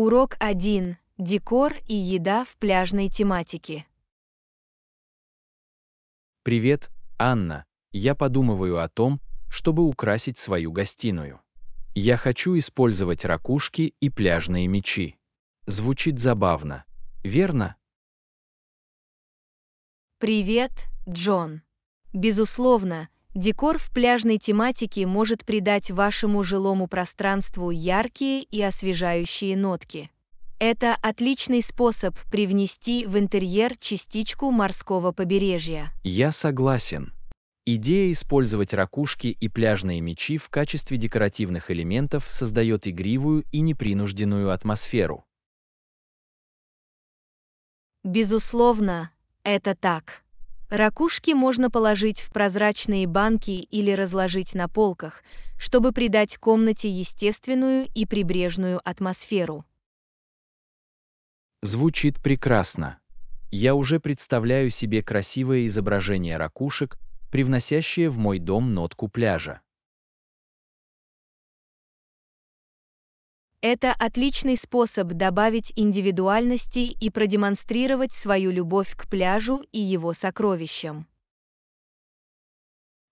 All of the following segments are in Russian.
Урок 1. Декор и еда в пляжной тематике. Привет, Анна. Я подумываю о том, чтобы украсить свою гостиную. Я хочу использовать ракушки и пляжные мечи. Звучит забавно, верно? Привет, Джон. Безусловно, Декор в пляжной тематике может придать вашему жилому пространству яркие и освежающие нотки. Это отличный способ привнести в интерьер частичку морского побережья. Я согласен. Идея использовать ракушки и пляжные мечи в качестве декоративных элементов создает игривую и непринужденную атмосферу. Безусловно, это так. Ракушки можно положить в прозрачные банки или разложить на полках, чтобы придать комнате естественную и прибрежную атмосферу. Звучит прекрасно. Я уже представляю себе красивое изображение ракушек, привносящее в мой дом нотку пляжа. Это отличный способ добавить индивидуальности и продемонстрировать свою любовь к пляжу и его сокровищам.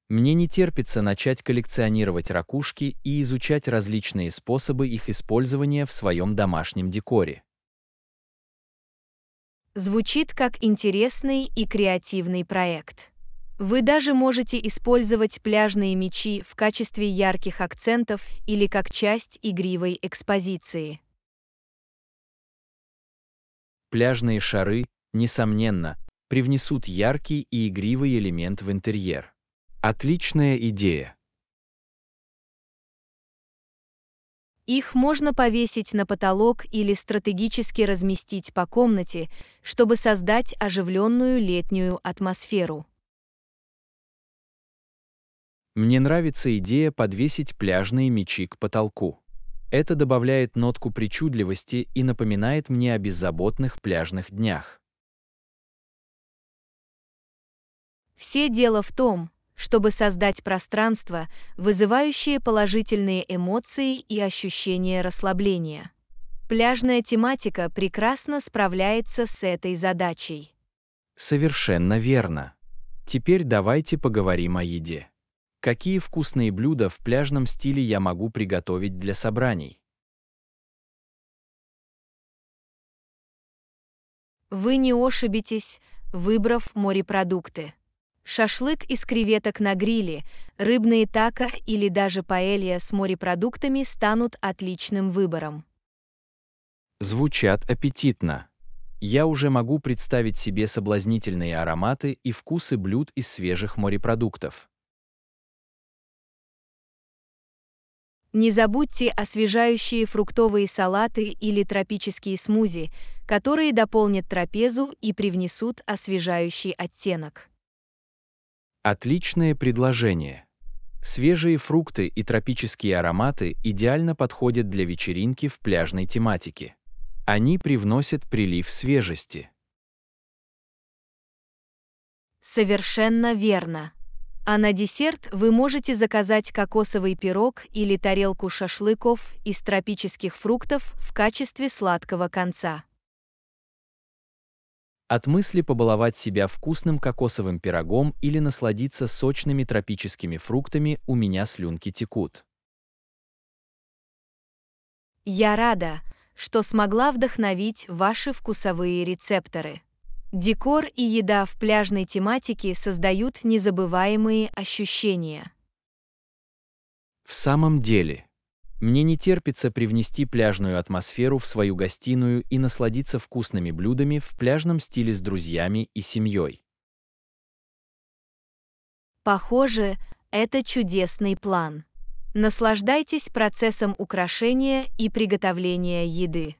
Мне не терпится начать коллекционировать ракушки и изучать различные способы их использования в своем домашнем декоре. Звучит как интересный и креативный проект. Вы даже можете использовать пляжные мечи в качестве ярких акцентов или как часть игривой экспозиции. Пляжные шары, несомненно, привнесут яркий и игривый элемент в интерьер. Отличная идея. Их можно повесить на потолок или стратегически разместить по комнате, чтобы создать оживленную летнюю атмосферу. Мне нравится идея подвесить пляжные мечи к потолку. Это добавляет нотку причудливости и напоминает мне о беззаботных пляжных днях. Все дело в том, чтобы создать пространство, вызывающее положительные эмоции и ощущение расслабления. Пляжная тематика прекрасно справляется с этой задачей. Совершенно верно. Теперь давайте поговорим о еде. Какие вкусные блюда в пляжном стиле я могу приготовить для собраний? Вы не ошибетесь, выбрав морепродукты. Шашлык из креветок на гриле, рыбные тако или даже паэлья с морепродуктами станут отличным выбором. Звучат аппетитно. Я уже могу представить себе соблазнительные ароматы и вкусы блюд из свежих морепродуктов. Не забудьте освежающие фруктовые салаты или тропические смузи, которые дополнят трапезу и привнесут освежающий оттенок. Отличное предложение. Свежие фрукты и тропические ароматы идеально подходят для вечеринки в пляжной тематике. Они привносят прилив свежести. Совершенно верно. А на десерт вы можете заказать кокосовый пирог или тарелку шашлыков из тропических фруктов в качестве сладкого конца. От мысли побаловать себя вкусным кокосовым пирогом или насладиться сочными тропическими фруктами у меня слюнки текут. Я рада, что смогла вдохновить ваши вкусовые рецепторы. Декор и еда в пляжной тематике создают незабываемые ощущения. В самом деле, мне не терпится привнести пляжную атмосферу в свою гостиную и насладиться вкусными блюдами в пляжном стиле с друзьями и семьей. Похоже, это чудесный план. Наслаждайтесь процессом украшения и приготовления еды.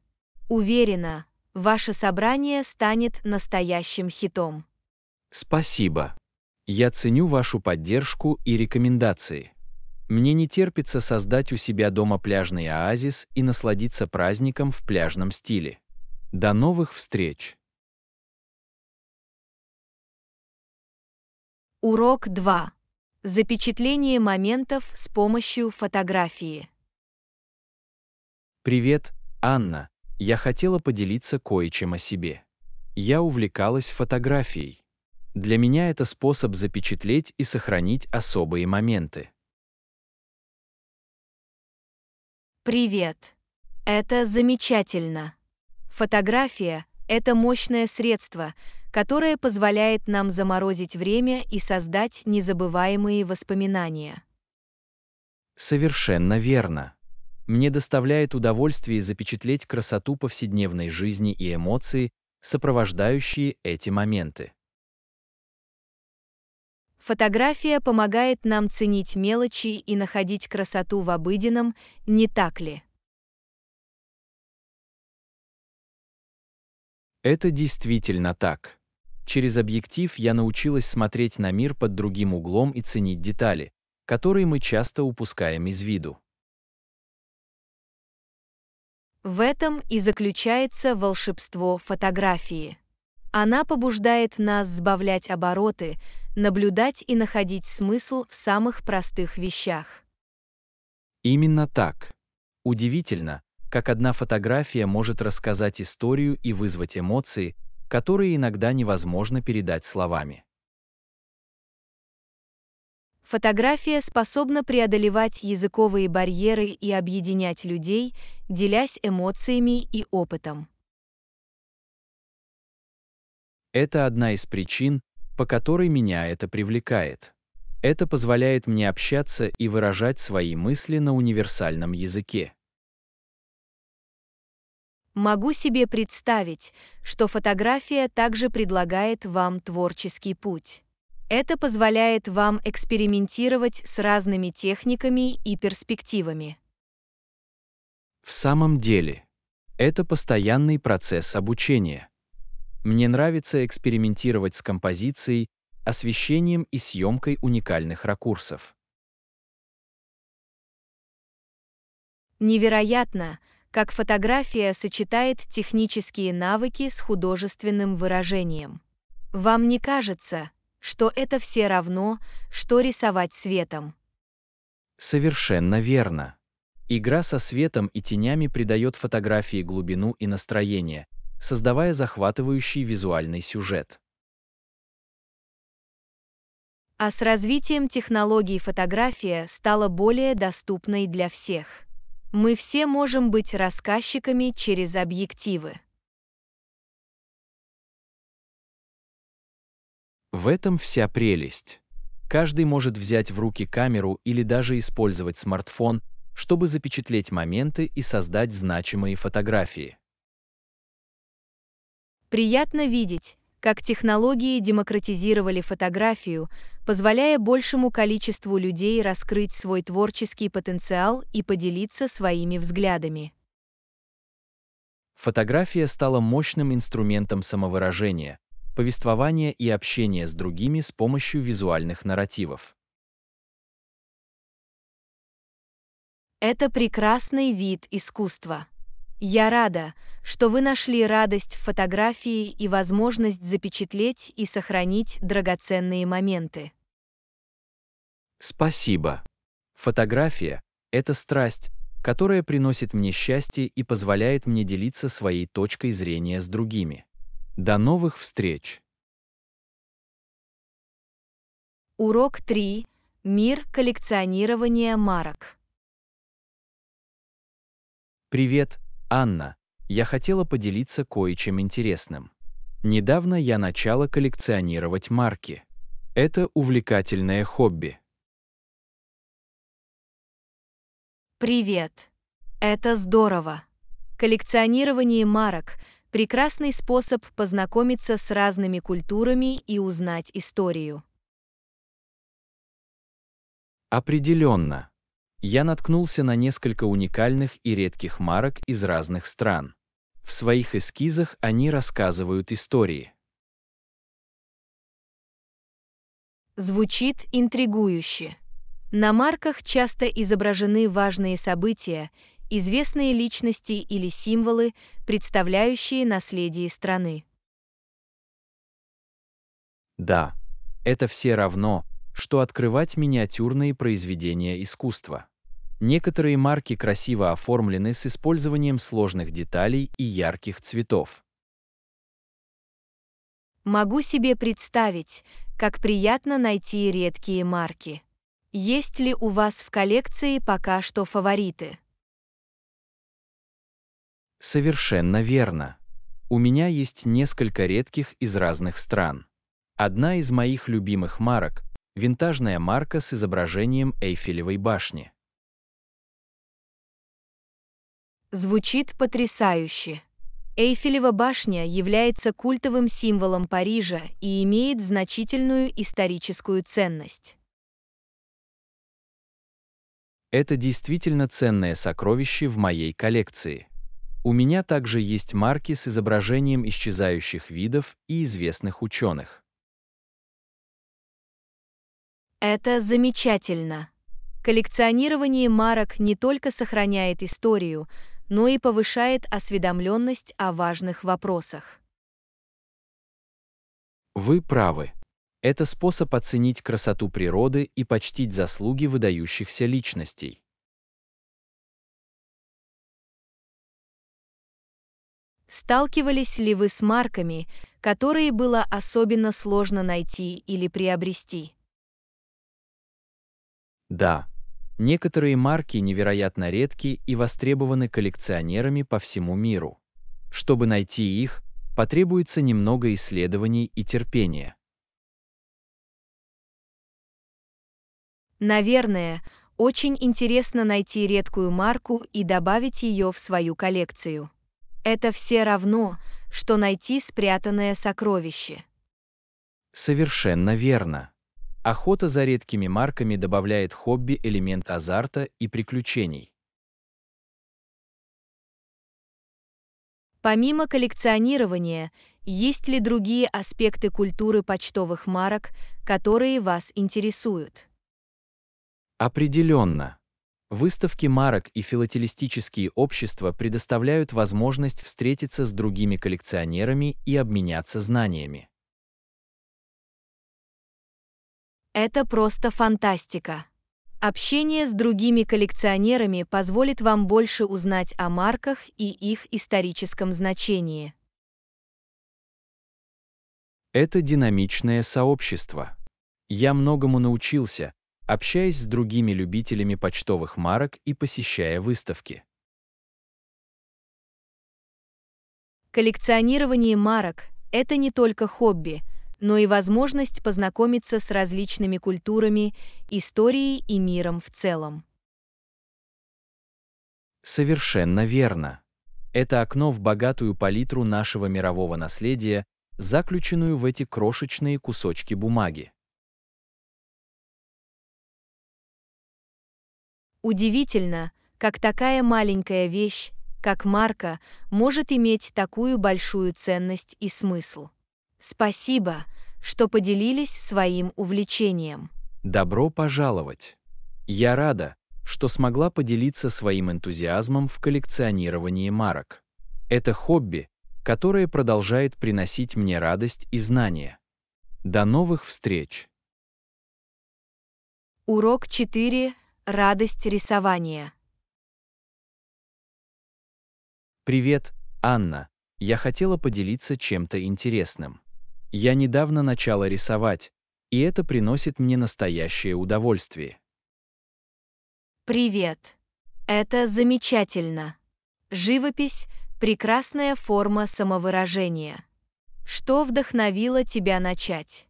Уверена, Ваше собрание станет настоящим хитом. Спасибо. Я ценю вашу поддержку и рекомендации. Мне не терпится создать у себя дома пляжный оазис и насладиться праздником в пляжном стиле. До новых встреч! Урок 2. Запечатление моментов с помощью фотографии. Привет, Анна я хотела поделиться кое-чем о себе. Я увлекалась фотографией. Для меня это способ запечатлеть и сохранить особые моменты. Привет. Это замечательно. Фотография — это мощное средство, которое позволяет нам заморозить время и создать незабываемые воспоминания. Совершенно верно. Мне доставляет удовольствие запечатлеть красоту повседневной жизни и эмоции, сопровождающие эти моменты. Фотография помогает нам ценить мелочи и находить красоту в обыденном, не так ли? Это действительно так. Через объектив я научилась смотреть на мир под другим углом и ценить детали, которые мы часто упускаем из виду. В этом и заключается волшебство фотографии. Она побуждает нас сбавлять обороты, наблюдать и находить смысл в самых простых вещах. Именно так. Удивительно, как одна фотография может рассказать историю и вызвать эмоции, которые иногда невозможно передать словами. Фотография способна преодолевать языковые барьеры и объединять людей, делясь эмоциями и опытом. Это одна из причин, по которой меня это привлекает. Это позволяет мне общаться и выражать свои мысли на универсальном языке. Могу себе представить, что фотография также предлагает вам творческий путь. Это позволяет вам экспериментировать с разными техниками и перспективами. В самом деле, это постоянный процесс обучения. Мне нравится экспериментировать с композицией, освещением и съемкой уникальных ракурсов. Невероятно, как фотография сочетает технические навыки с художественным выражением. Вам не кажется, что это все равно, что рисовать светом. Совершенно верно. Игра со светом и тенями придает фотографии глубину и настроение, создавая захватывающий визуальный сюжет. А с развитием технологий фотография стала более доступной для всех. Мы все можем быть рассказчиками через объективы. В этом вся прелесть. Каждый может взять в руки камеру или даже использовать смартфон, чтобы запечатлеть моменты и создать значимые фотографии. Приятно видеть, как технологии демократизировали фотографию, позволяя большему количеству людей раскрыть свой творческий потенциал и поделиться своими взглядами. Фотография стала мощным инструментом самовыражения, повествование и общение с другими с помощью визуальных нарративов. Это прекрасный вид искусства. Я рада, что вы нашли радость в фотографии и возможность запечатлеть и сохранить драгоценные моменты. Спасибо. Фотография – это страсть, которая приносит мне счастье и позволяет мне делиться своей точкой зрения с другими. До новых встреч! Урок 3. Мир коллекционирования марок. Привет, Анна. Я хотела поделиться кое-чем интересным. Недавно я начала коллекционировать марки. Это увлекательное хобби. Привет. Это здорово. Коллекционирование марок прекрасный способ познакомиться с разными культурами и узнать историю. Определенно. Я наткнулся на несколько уникальных и редких марок из разных стран. В своих эскизах они рассказывают истории. Звучит интригующе. На марках часто изображены важные события известные личности или символы, представляющие наследие страны. Да, это все равно, что открывать миниатюрные произведения искусства. Некоторые марки красиво оформлены с использованием сложных деталей и ярких цветов. Могу себе представить, как приятно найти редкие марки. Есть ли у вас в коллекции пока что фавориты? Совершенно верно. У меня есть несколько редких из разных стран. Одна из моих любимых марок – винтажная марка с изображением Эйфелевой башни. Звучит потрясающе. Эйфелева башня является культовым символом Парижа и имеет значительную историческую ценность. Это действительно ценное сокровище в моей коллекции. У меня также есть марки с изображением исчезающих видов и известных ученых. Это замечательно. Коллекционирование марок не только сохраняет историю, но и повышает осведомленность о важных вопросах. Вы правы. Это способ оценить красоту природы и почтить заслуги выдающихся личностей. Сталкивались ли вы с марками, которые было особенно сложно найти или приобрести? Да. Некоторые марки невероятно редки и востребованы коллекционерами по всему миру. Чтобы найти их, потребуется немного исследований и терпения. Наверное, очень интересно найти редкую марку и добавить ее в свою коллекцию. Это все равно, что найти спрятанное сокровище. Совершенно верно. Охота за редкими марками добавляет хобби элемент азарта и приключений. Помимо коллекционирования, есть ли другие аспекты культуры почтовых марок, которые вас интересуют? Определенно. Выставки марок и филателистические общества предоставляют возможность встретиться с другими коллекционерами и обменяться знаниями. Это просто фантастика. Общение с другими коллекционерами позволит вам больше узнать о марках и их историческом значении. Это динамичное сообщество. Я многому научился, общаясь с другими любителями почтовых марок и посещая выставки. Коллекционирование марок – это не только хобби, но и возможность познакомиться с различными культурами, историей и миром в целом. Совершенно верно. Это окно в богатую палитру нашего мирового наследия, заключенную в эти крошечные кусочки бумаги. Удивительно, как такая маленькая вещь, как марка, может иметь такую большую ценность и смысл. Спасибо, что поделились своим увлечением. Добро пожаловать! Я рада, что смогла поделиться своим энтузиазмом в коллекционировании марок. Это хобби, которое продолжает приносить мне радость и знания. До новых встреч! Урок 4. Радость рисования. Привет, Анна. Я хотела поделиться чем-то интересным. Я недавно начала рисовать, и это приносит мне настоящее удовольствие. Привет. Это замечательно. Живопись — прекрасная форма самовыражения. Что вдохновило тебя начать?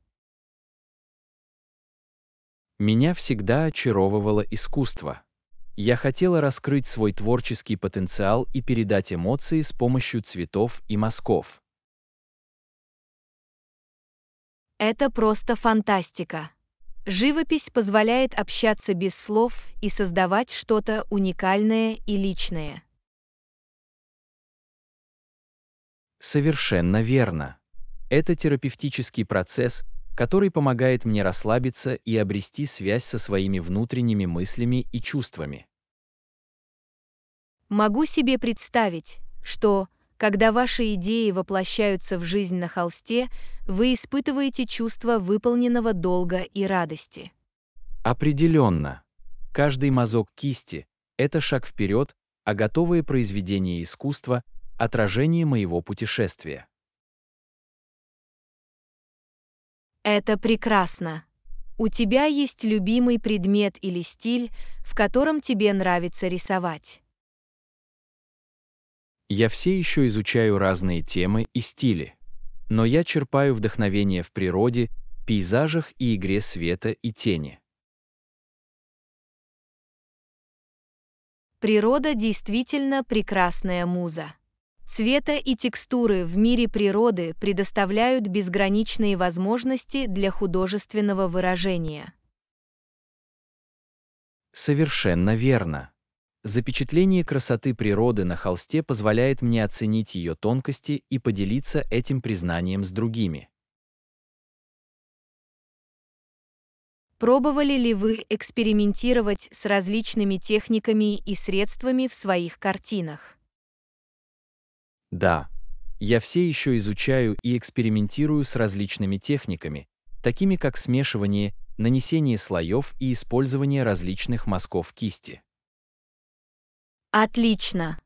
Меня всегда очаровывало искусство. Я хотела раскрыть свой творческий потенциал и передать эмоции с помощью цветов и мазков. Это просто фантастика. Живопись позволяет общаться без слов и создавать что-то уникальное и личное. Совершенно верно. Это терапевтический процесс, который помогает мне расслабиться и обрести связь со своими внутренними мыслями и чувствами. Могу себе представить, что, когда ваши идеи воплощаются в жизнь на холсте, вы испытываете чувство выполненного долга и радости. Определенно. Каждый мазок кисти – это шаг вперед, а готовые произведения искусства – отражение моего путешествия. Это прекрасно. У тебя есть любимый предмет или стиль, в котором тебе нравится рисовать. Я все еще изучаю разные темы и стили, но я черпаю вдохновение в природе, пейзажах и игре света и тени. Природа действительно прекрасная муза. Цвета и текстуры в мире природы предоставляют безграничные возможности для художественного выражения. Совершенно верно. Запечатление красоты природы на холсте позволяет мне оценить ее тонкости и поделиться этим признанием с другими. Пробовали ли вы экспериментировать с различными техниками и средствами в своих картинах? Да, я все еще изучаю и экспериментирую с различными техниками, такими как смешивание, нанесение слоев и использование различных мазков кисти. Отлично!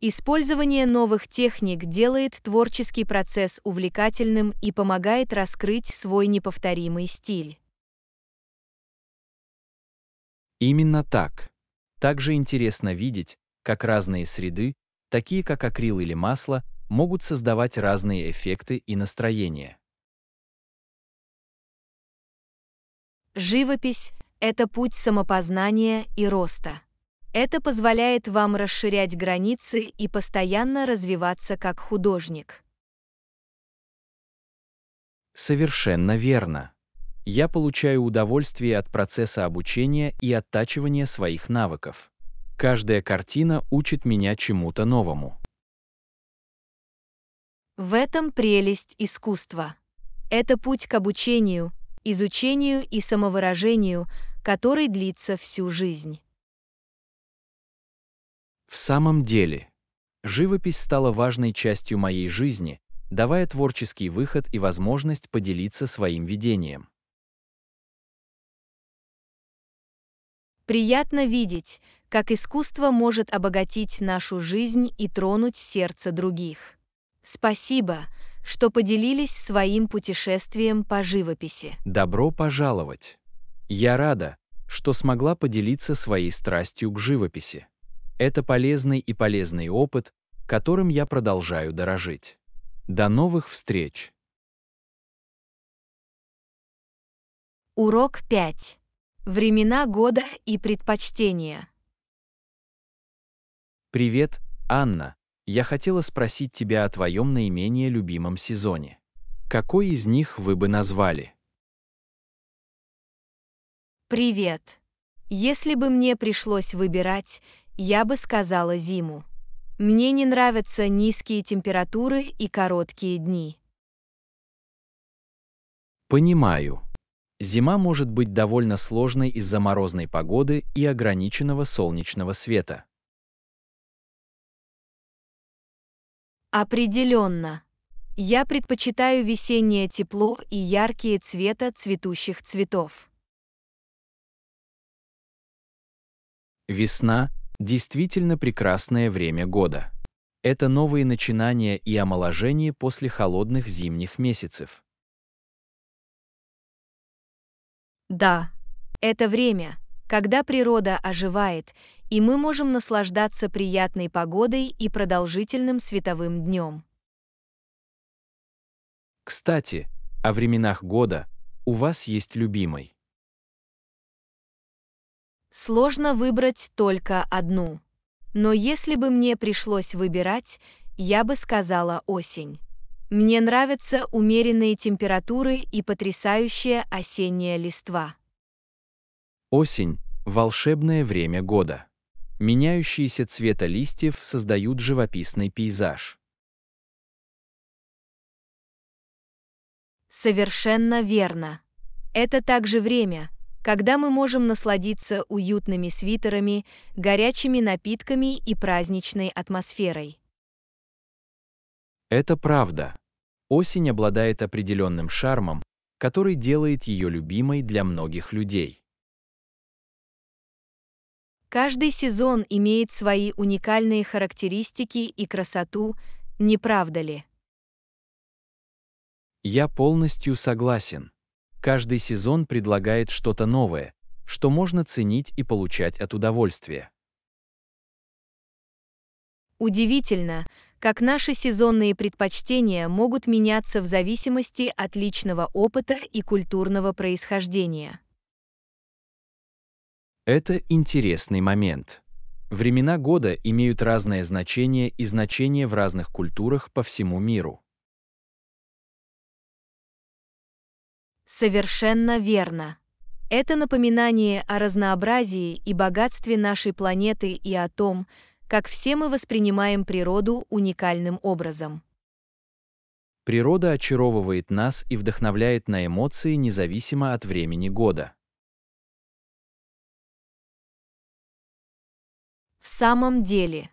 Использование новых техник делает творческий процесс увлекательным и помогает раскрыть свой неповторимый стиль. Именно так. Также интересно видеть, как разные среды, такие как акрил или масло, могут создавать разные эффекты и настроения. Живопись – это путь самопознания и роста. Это позволяет вам расширять границы и постоянно развиваться как художник. Совершенно верно. Я получаю удовольствие от процесса обучения и оттачивания своих навыков. Каждая картина учит меня чему-то новому. В этом прелесть искусства. Это путь к обучению, изучению и самовыражению, который длится всю жизнь. В самом деле, живопись стала важной частью моей жизни, давая творческий выход и возможность поделиться своим видением. Приятно видеть, как искусство может обогатить нашу жизнь и тронуть сердце других. Спасибо, что поделились своим путешествием по живописи. Добро пожаловать! Я рада, что смогла поделиться своей страстью к живописи. Это полезный и полезный опыт, которым я продолжаю дорожить. До новых встреч! Урок 5. Времена года и предпочтения. Привет, Анна. Я хотела спросить тебя о твоем наименее любимом сезоне. Какой из них вы бы назвали? Привет. Если бы мне пришлось выбирать, я бы сказала зиму. Мне не нравятся низкие температуры и короткие дни. Понимаю. Зима может быть довольно сложной из-за морозной погоды и ограниченного солнечного света. Определенно. Я предпочитаю весеннее тепло и яркие цвета цветущих цветов. Весна – действительно прекрасное время года. Это новые начинания и омоложение после холодных зимних месяцев. Да, это время, когда природа оживает и мы можем наслаждаться приятной погодой и продолжительным световым днем. Кстати, о временах года у вас есть любимый. Сложно выбрать только одну. Но если бы мне пришлось выбирать, я бы сказала осень. Мне нравятся умеренные температуры и потрясающая осенняя листва. Осень – волшебное время года. Меняющиеся цвета листьев создают живописный пейзаж. Совершенно верно. Это также время, когда мы можем насладиться уютными свитерами, горячими напитками и праздничной атмосферой. Это правда. Осень обладает определенным шармом, который делает ее любимой для многих людей. Каждый сезон имеет свои уникальные характеристики и красоту, не правда ли? Я полностью согласен. Каждый сезон предлагает что-то новое, что можно ценить и получать от удовольствия. Удивительно, как наши сезонные предпочтения могут меняться в зависимости от личного опыта и культурного происхождения. Это интересный момент. Времена года имеют разное значение и значение в разных культурах по всему миру. Совершенно верно. Это напоминание о разнообразии и богатстве нашей планеты и о том, как все мы воспринимаем природу уникальным образом. Природа очаровывает нас и вдохновляет на эмоции независимо от времени года. В самом деле,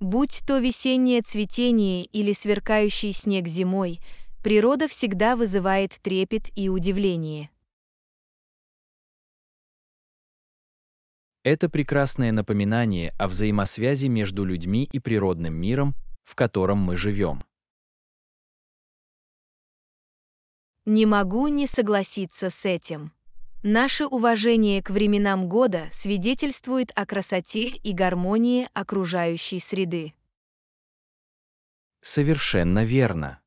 будь то весеннее цветение или сверкающий снег зимой, природа всегда вызывает трепет и удивление. Это прекрасное напоминание о взаимосвязи между людьми и природным миром, в котором мы живем. Не могу не согласиться с этим. Наше уважение к временам года свидетельствует о красоте и гармонии окружающей среды. Совершенно верно.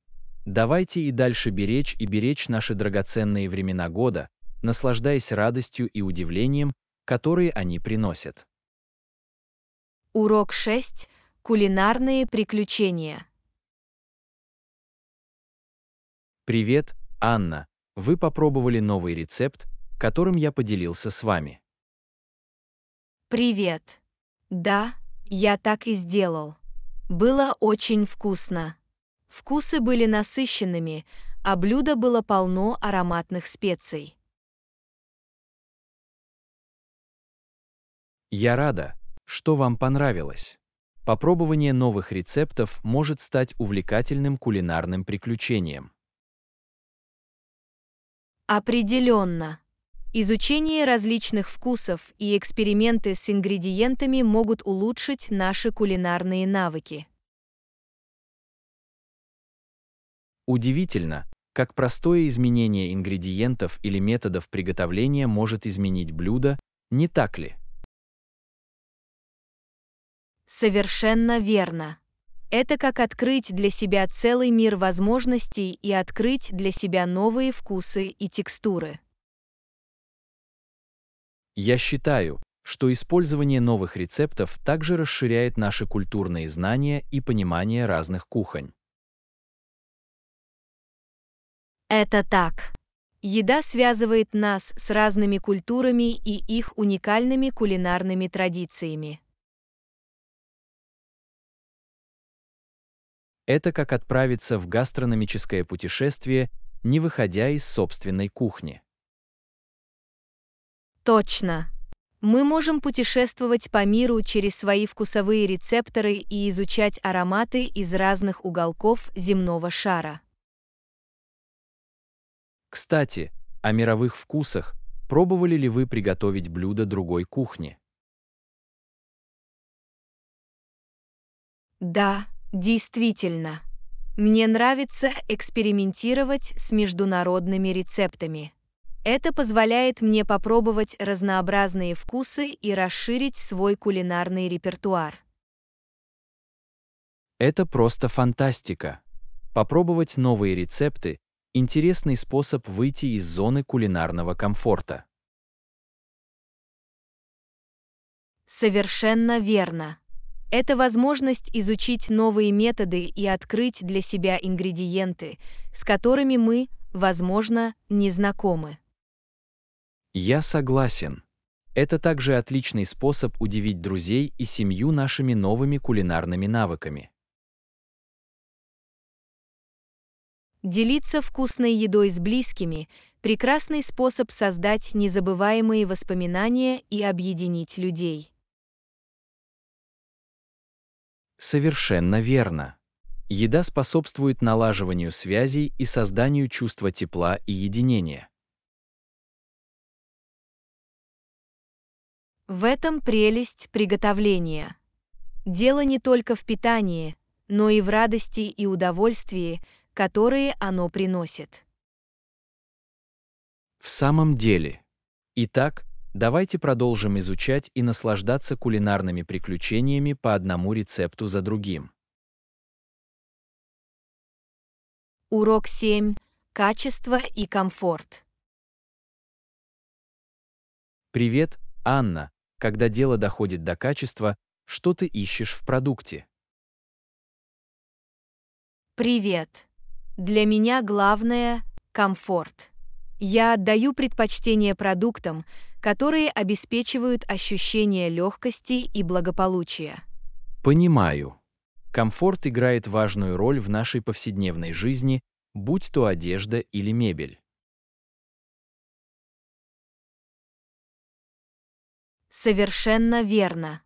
Давайте и дальше беречь и беречь наши драгоценные времена года, наслаждаясь радостью и удивлением, которые они приносят. Урок 6. Кулинарные приключения. Привет, Анна. Вы попробовали новый рецепт, которым я поделился с вами. Привет. Да, я так и сделал. Было очень вкусно. Вкусы были насыщенными, а блюдо было полно ароматных специй. Я рада, что вам понравилось. Попробование новых рецептов может стать увлекательным кулинарным приключением. Определенно. Изучение различных вкусов и эксперименты с ингредиентами могут улучшить наши кулинарные навыки. Удивительно, как простое изменение ингредиентов или методов приготовления может изменить блюдо, не так ли? Совершенно верно. Это как открыть для себя целый мир возможностей и открыть для себя новые вкусы и текстуры. Я считаю, что использование новых рецептов также расширяет наши культурные знания и понимание разных кухонь. Это так. Еда связывает нас с разными культурами и их уникальными кулинарными традициями. Это как отправиться в гастрономическое путешествие, не выходя из собственной кухни. Точно. Мы можем путешествовать по миру через свои вкусовые рецепторы и изучать ароматы из разных уголков земного шара. Кстати, о мировых вкусах. Пробовали ли вы приготовить блюдо другой кухни? Да, действительно. Мне нравится экспериментировать с международными рецептами. Это позволяет мне попробовать разнообразные вкусы и расширить свой кулинарный репертуар. Это просто фантастика. Попробовать новые рецепты – интересный способ выйти из зоны кулинарного комфорта. Совершенно верно. Это возможность изучить новые методы и открыть для себя ингредиенты, с которыми мы, возможно, не знакомы. Я согласен. Это также отличный способ удивить друзей и семью нашими новыми кулинарными навыками. Делиться вкусной едой с близкими – прекрасный способ создать незабываемые воспоминания и объединить людей. Совершенно верно. Еда способствует налаживанию связей и созданию чувства тепла и единения. В этом прелесть приготовления. Дело не только в питании, но и в радости и удовольствии, которые оно приносит. В самом деле. Итак, давайте продолжим изучать и наслаждаться кулинарными приключениями по одному рецепту за другим. Урок 7. Качество и комфорт. Привет, Анна. Когда дело доходит до качества, что ты ищешь в продукте? Привет. Для меня главное – комфорт. Я отдаю предпочтение продуктам, которые обеспечивают ощущение легкости и благополучия. Понимаю. Комфорт играет важную роль в нашей повседневной жизни, будь то одежда или мебель. Совершенно верно.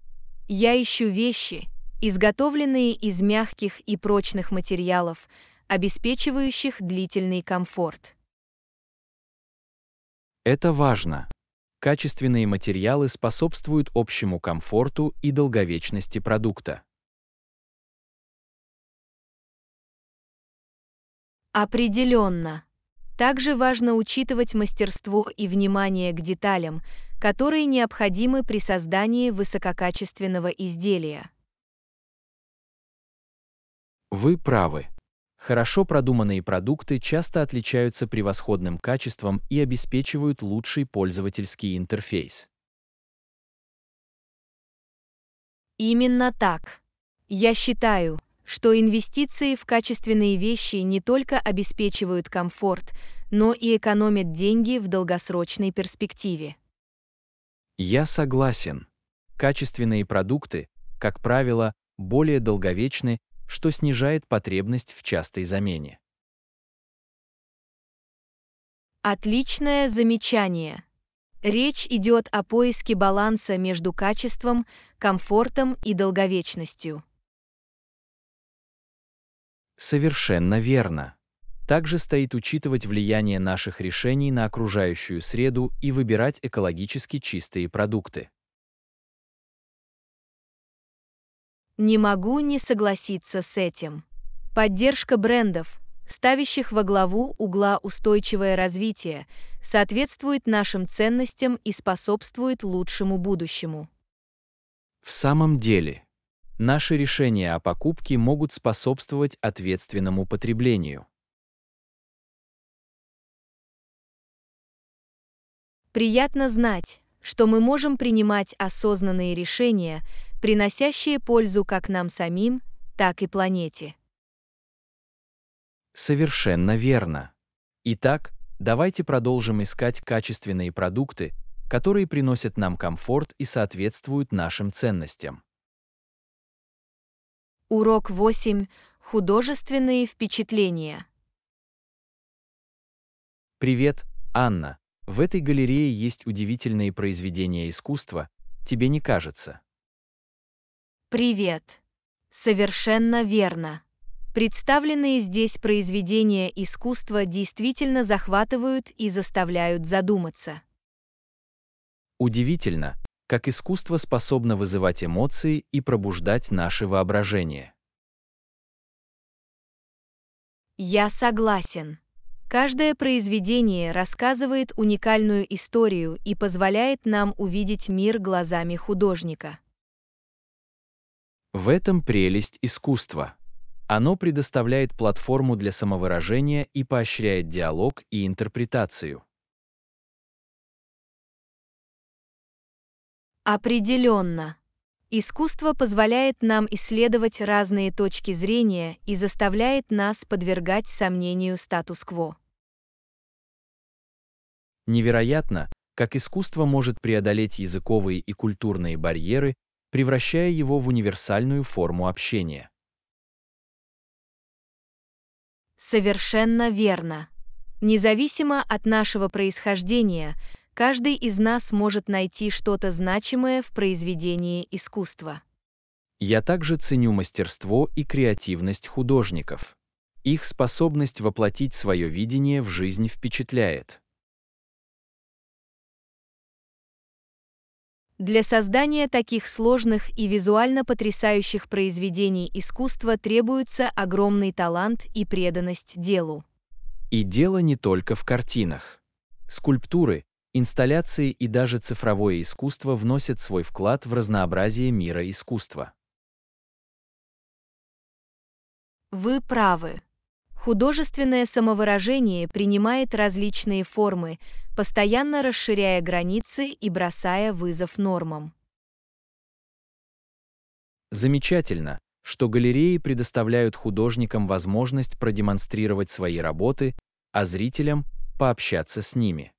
Я ищу вещи, изготовленные из мягких и прочных материалов, обеспечивающих длительный комфорт. Это важно. Качественные материалы способствуют общему комфорту и долговечности продукта. Определенно. Также важно учитывать мастерство и внимание к деталям, которые необходимы при создании высококачественного изделия. Вы правы. Хорошо продуманные продукты часто отличаются превосходным качеством и обеспечивают лучший пользовательский интерфейс. Именно так. Я считаю, что инвестиции в качественные вещи не только обеспечивают комфорт, но и экономят деньги в долгосрочной перспективе. Я согласен. Качественные продукты, как правило, более долговечны, что снижает потребность в частой замене. Отличное замечание. Речь идет о поиске баланса между качеством, комфортом и долговечностью. Совершенно верно. Также стоит учитывать влияние наших решений на окружающую среду и выбирать экологически чистые продукты. Не могу не согласиться с этим. Поддержка брендов, ставящих во главу угла устойчивое развитие, соответствует нашим ценностям и способствует лучшему будущему. В самом деле, Наши решения о покупке могут способствовать ответственному потреблению. Приятно знать, что мы можем принимать осознанные решения, приносящие пользу как нам самим, так и планете. Совершенно верно. Итак, давайте продолжим искать качественные продукты, которые приносят нам комфорт и соответствуют нашим ценностям. Урок 8. Художественные впечатления. Привет, Анна. В этой галерее есть удивительные произведения искусства, тебе не кажется? Привет. Совершенно верно. Представленные здесь произведения искусства действительно захватывают и заставляют задуматься. Удивительно, как искусство способно вызывать эмоции и пробуждать наше воображение. Я согласен. Каждое произведение рассказывает уникальную историю и позволяет нам увидеть мир глазами художника. В этом прелесть искусства. Оно предоставляет платформу для самовыражения и поощряет диалог и интерпретацию. Определенно. Искусство позволяет нам исследовать разные точки зрения и заставляет нас подвергать сомнению статус-кво. Невероятно, как искусство может преодолеть языковые и культурные барьеры, превращая его в универсальную форму общения. Совершенно верно. Независимо от нашего происхождения, каждый из нас может найти что-то значимое в произведении искусства. Я также ценю мастерство и креативность художников. Их способность воплотить свое видение в жизнь впечатляет. Для создания таких сложных и визуально потрясающих произведений искусства требуется огромный талант и преданность делу. И дело не только в картинах. Скульптуры, Инсталляции и даже цифровое искусство вносят свой вклад в разнообразие мира искусства. Вы правы. Художественное самовыражение принимает различные формы, постоянно расширяя границы и бросая вызов нормам. Замечательно, что галереи предоставляют художникам возможность продемонстрировать свои работы, а зрителям – пообщаться с ними.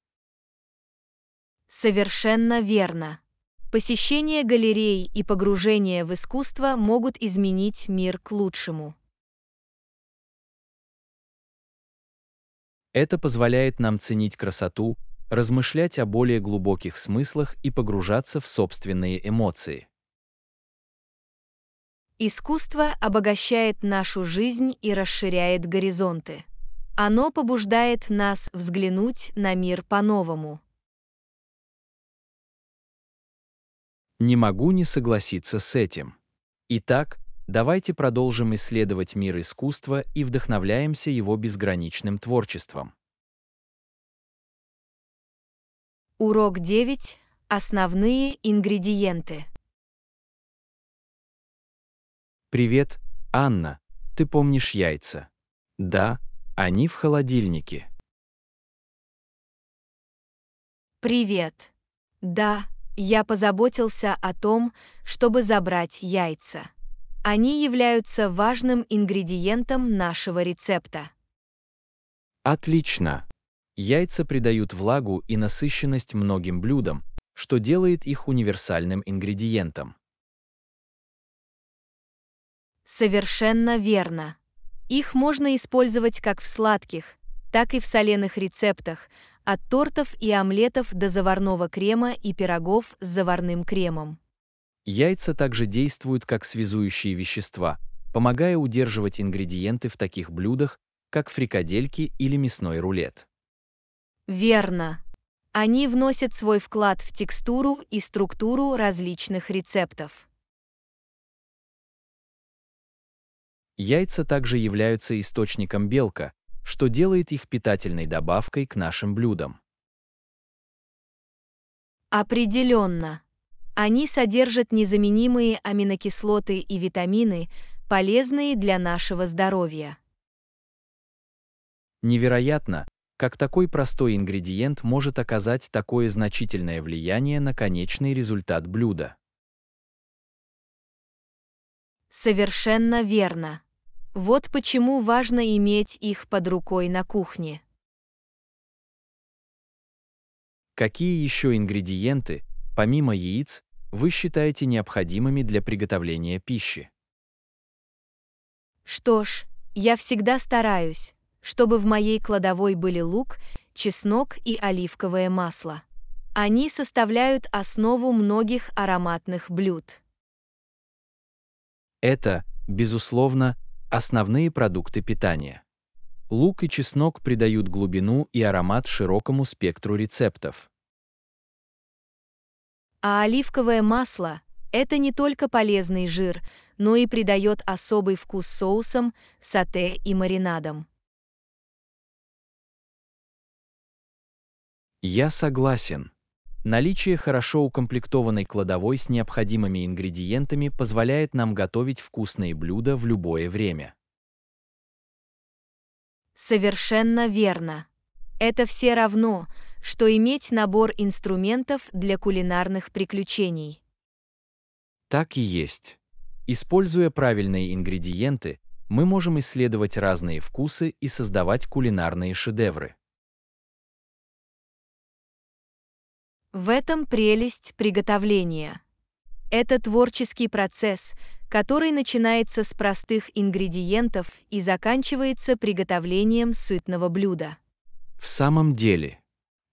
Совершенно верно. Посещение галерей и погружение в искусство могут изменить мир к лучшему. Это позволяет нам ценить красоту, размышлять о более глубоких смыслах и погружаться в собственные эмоции. Искусство обогащает нашу жизнь и расширяет горизонты. Оно побуждает нас взглянуть на мир по-новому. Не могу не согласиться с этим. Итак, давайте продолжим исследовать мир искусства и вдохновляемся его безграничным творчеством. Урок 9. Основные ингредиенты. Привет, Анна. Ты помнишь яйца? Да, они в холодильнике. Привет. Да, я позаботился о том, чтобы забрать яйца. Они являются важным ингредиентом нашего рецепта. Отлично! Яйца придают влагу и насыщенность многим блюдам, что делает их универсальным ингредиентом. Совершенно верно. Их можно использовать как в сладких, так и в соленых рецептах, от тортов и омлетов до заварного крема и пирогов с заварным кремом. Яйца также действуют как связующие вещества, помогая удерживать ингредиенты в таких блюдах, как фрикадельки или мясной рулет. Верно. Они вносят свой вклад в текстуру и структуру различных рецептов. Яйца также являются источником белка, что делает их питательной добавкой к нашим блюдам. Определенно. Они содержат незаменимые аминокислоты и витамины, полезные для нашего здоровья. Невероятно, как такой простой ингредиент может оказать такое значительное влияние на конечный результат блюда. Совершенно верно. Вот почему важно иметь их под рукой на кухне. Какие еще ингредиенты, помимо яиц, вы считаете необходимыми для приготовления пищи? Что ж, я всегда стараюсь, чтобы в моей кладовой были лук, чеснок и оливковое масло. Они составляют основу многих ароматных блюд. Это, безусловно, Основные продукты питания. Лук и чеснок придают глубину и аромат широкому спектру рецептов. А оливковое масло – это не только полезный жир, но и придает особый вкус соусам, сате и маринадам. Я согласен. Наличие хорошо укомплектованной кладовой с необходимыми ингредиентами позволяет нам готовить вкусные блюда в любое время. Совершенно верно. Это все равно, что иметь набор инструментов для кулинарных приключений. Так и есть. Используя правильные ингредиенты, мы можем исследовать разные вкусы и создавать кулинарные шедевры. В этом прелесть приготовления. Это творческий процесс, который начинается с простых ингредиентов и заканчивается приготовлением сытного блюда. В самом деле.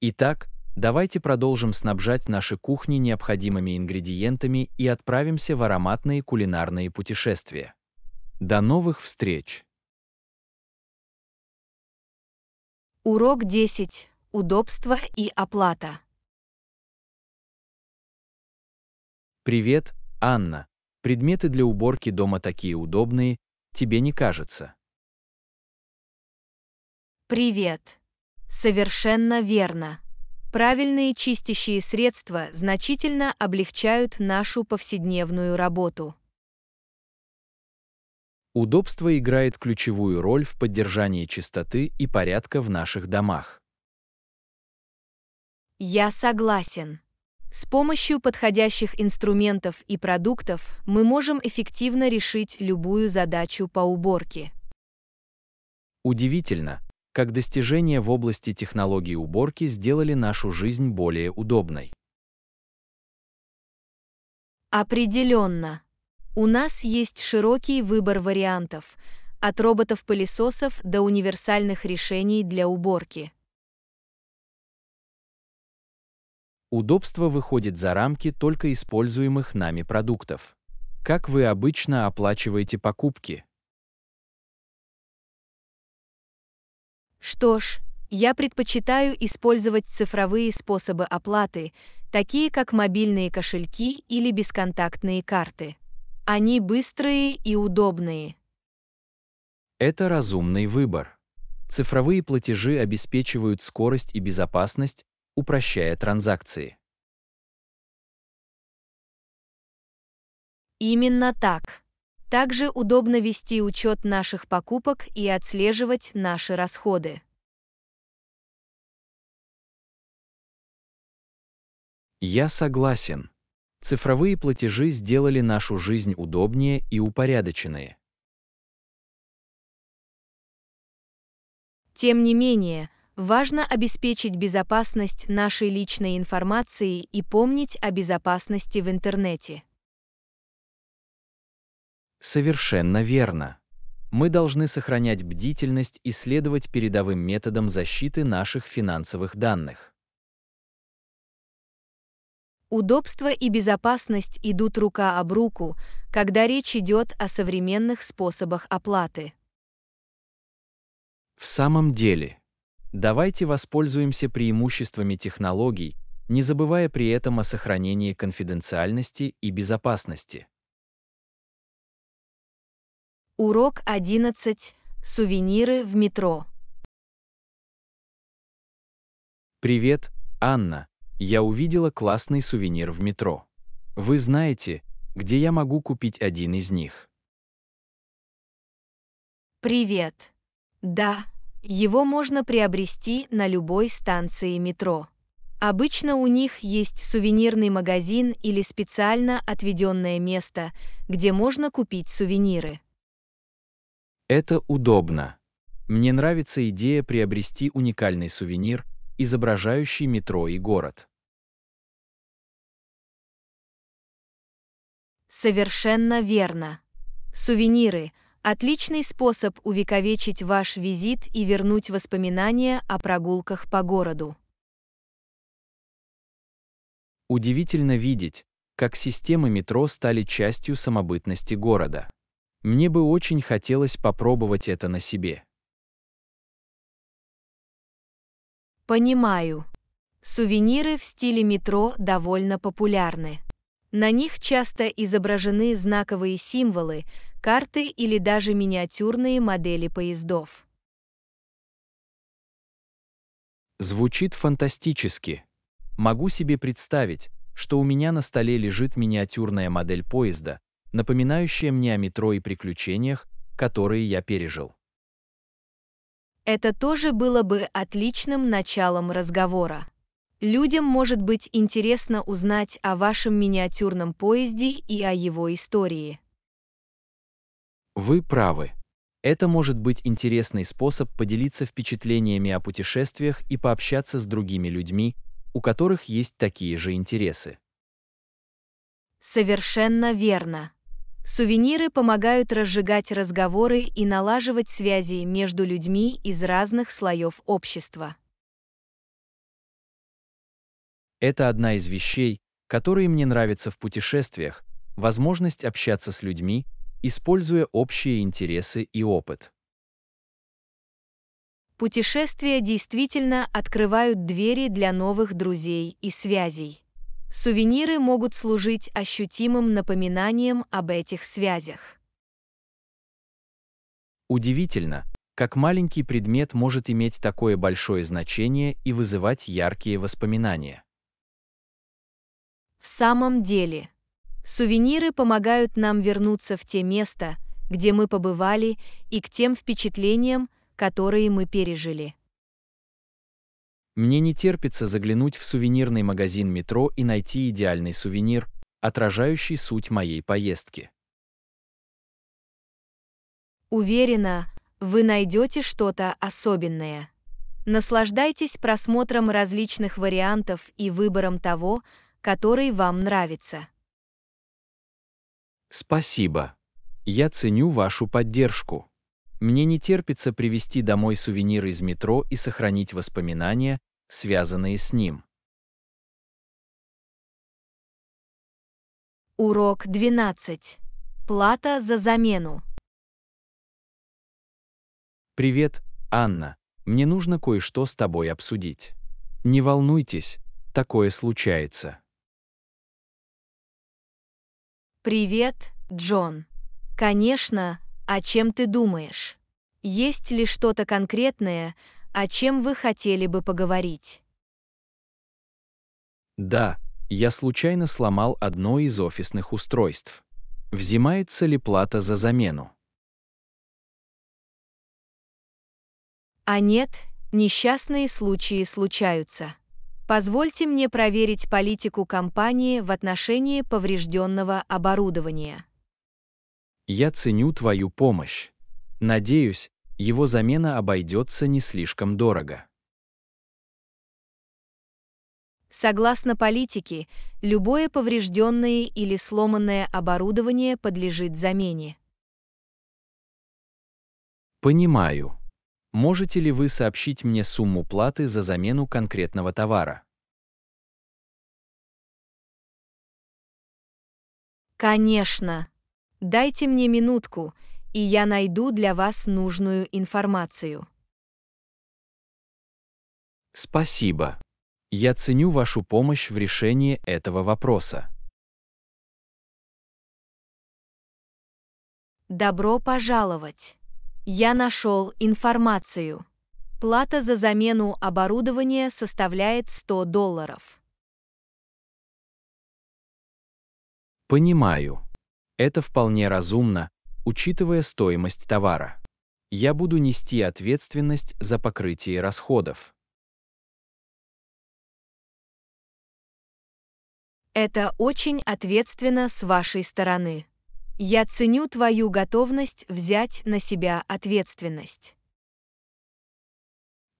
Итак, давайте продолжим снабжать наши кухни необходимыми ингредиентами и отправимся в ароматные кулинарные путешествия. До новых встреч! Урок 10. Удобство и оплата. «Привет, Анна. Предметы для уборки дома такие удобные, тебе не кажется?» Привет. Совершенно верно. Правильные чистящие средства значительно облегчают нашу повседневную работу. Удобство играет ключевую роль в поддержании чистоты и порядка в наших домах. Я согласен. С помощью подходящих инструментов и продуктов мы можем эффективно решить любую задачу по уборке. Удивительно, как достижения в области технологий уборки сделали нашу жизнь более удобной. Определенно. У нас есть широкий выбор вариантов, от роботов-пылесосов до универсальных решений для уборки. Удобство выходит за рамки только используемых нами продуктов. Как вы обычно оплачиваете покупки? Что ж, я предпочитаю использовать цифровые способы оплаты, такие как мобильные кошельки или бесконтактные карты. Они быстрые и удобные. Это разумный выбор. Цифровые платежи обеспечивают скорость и безопасность, упрощая транзакции. Именно так. Также удобно вести учет наших покупок и отслеживать наши расходы. Я согласен. Цифровые платежи сделали нашу жизнь удобнее и упорядоченнее. Тем не менее, Важно обеспечить безопасность нашей личной информации и помнить о безопасности в интернете. Совершенно верно. Мы должны сохранять бдительность и следовать передовым методам защиты наших финансовых данных. Удобство и безопасность идут рука об руку, когда речь идет о современных способах оплаты. В самом деле, Давайте воспользуемся преимуществами технологий, не забывая при этом о сохранении конфиденциальности и безопасности. Урок 11. Сувениры в метро. Привет, Анна. Я увидела классный сувенир в метро. Вы знаете, где я могу купить один из них? Привет. Да, его можно приобрести на любой станции метро. Обычно у них есть сувенирный магазин или специально отведенное место, где можно купить сувениры. Это удобно. Мне нравится идея приобрести уникальный сувенир, изображающий метро и город. Совершенно верно. Сувениры – Отличный способ увековечить ваш визит и вернуть воспоминания о прогулках по городу. Удивительно видеть, как системы метро стали частью самобытности города. Мне бы очень хотелось попробовать это на себе. Понимаю. Сувениры в стиле метро довольно популярны. На них часто изображены знаковые символы, карты или даже миниатюрные модели поездов. Звучит фантастически. Могу себе представить, что у меня на столе лежит миниатюрная модель поезда, напоминающая мне о метро и приключениях, которые я пережил. Это тоже было бы отличным началом разговора. Людям может быть интересно узнать о вашем миниатюрном поезде и о его истории. Вы правы. Это может быть интересный способ поделиться впечатлениями о путешествиях и пообщаться с другими людьми, у которых есть такие же интересы. Совершенно верно. Сувениры помогают разжигать разговоры и налаживать связи между людьми из разных слоев общества. Это одна из вещей, которые мне нравятся в путешествиях, возможность общаться с людьми, используя общие интересы и опыт. Путешествия действительно открывают двери для новых друзей и связей. Сувениры могут служить ощутимым напоминанием об этих связях. Удивительно, как маленький предмет может иметь такое большое значение и вызывать яркие воспоминания. В самом деле, Сувениры помогают нам вернуться в те места, где мы побывали, и к тем впечатлениям, которые мы пережили. Мне не терпится заглянуть в сувенирный магазин метро и найти идеальный сувенир, отражающий суть моей поездки. Уверена, вы найдете что-то особенное. Наслаждайтесь просмотром различных вариантов и выбором того, который вам нравится. Спасибо. Я ценю вашу поддержку. Мне не терпится привезти домой сувениры из метро и сохранить воспоминания, связанные с ним. Урок 12. Плата за замену. Привет, Анна. Мне нужно кое-что с тобой обсудить. Не волнуйтесь, такое случается. «Привет, Джон. Конечно, о чем ты думаешь? Есть ли что-то конкретное, о чем вы хотели бы поговорить?» Да, я случайно сломал одно из офисных устройств. Взимается ли плата за замену? А нет, несчастные случаи случаются. Позвольте мне проверить политику компании в отношении поврежденного оборудования. Я ценю твою помощь. Надеюсь, его замена обойдется не слишком дорого. Согласно политике, любое поврежденное или сломанное оборудование подлежит замене. Понимаю. Можете ли вы сообщить мне сумму платы за замену конкретного товара? Конечно. Дайте мне минутку, и я найду для вас нужную информацию. Спасибо. Я ценю вашу помощь в решении этого вопроса. Добро пожаловать! Я нашел информацию. Плата за замену оборудования составляет 100 долларов. Понимаю. Это вполне разумно, учитывая стоимость товара. Я буду нести ответственность за покрытие расходов. Это очень ответственно с вашей стороны. Я ценю твою готовность взять на себя ответственность.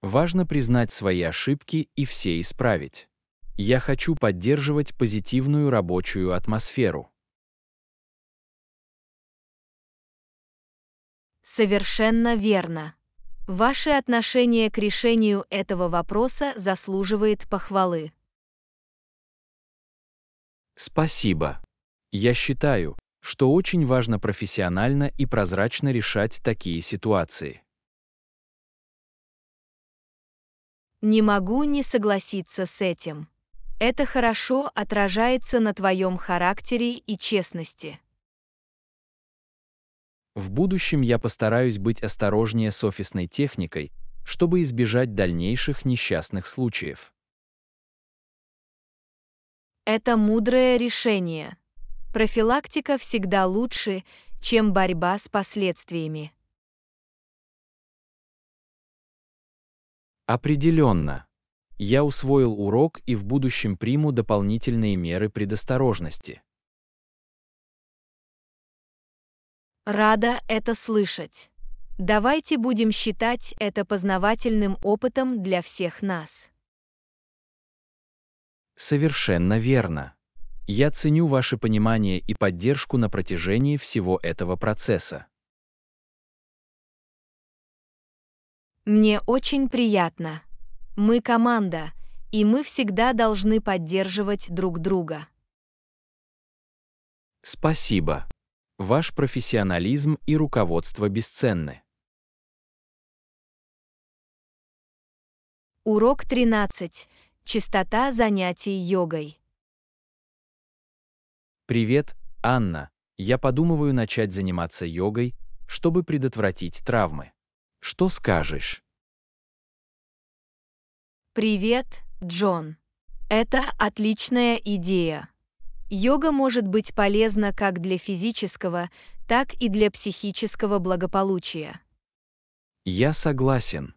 Важно признать свои ошибки и все исправить. Я хочу поддерживать позитивную рабочую атмосферу. Совершенно верно. Ваше отношение к решению этого вопроса заслуживает похвалы. Спасибо. Я считаю, что очень важно профессионально и прозрачно решать такие ситуации. Не могу не согласиться с этим. Это хорошо отражается на твоем характере и честности. В будущем я постараюсь быть осторожнее с офисной техникой, чтобы избежать дальнейших несчастных случаев. Это мудрое решение. Профилактика всегда лучше, чем борьба с последствиями. Определенно. Я усвоил урок и в будущем приму дополнительные меры предосторожности. Рада это слышать. Давайте будем считать это познавательным опытом для всех нас. Совершенно верно. Я ценю ваше понимание и поддержку на протяжении всего этого процесса. Мне очень приятно. Мы команда, и мы всегда должны поддерживать друг друга. Спасибо. Ваш профессионализм и руководство бесценны. Урок 13. Чистота занятий йогой. Привет, Анна. Я подумываю начать заниматься йогой, чтобы предотвратить травмы. Что скажешь? Привет, Джон. Это отличная идея. Йога может быть полезна как для физического, так и для психического благополучия. Я согласен.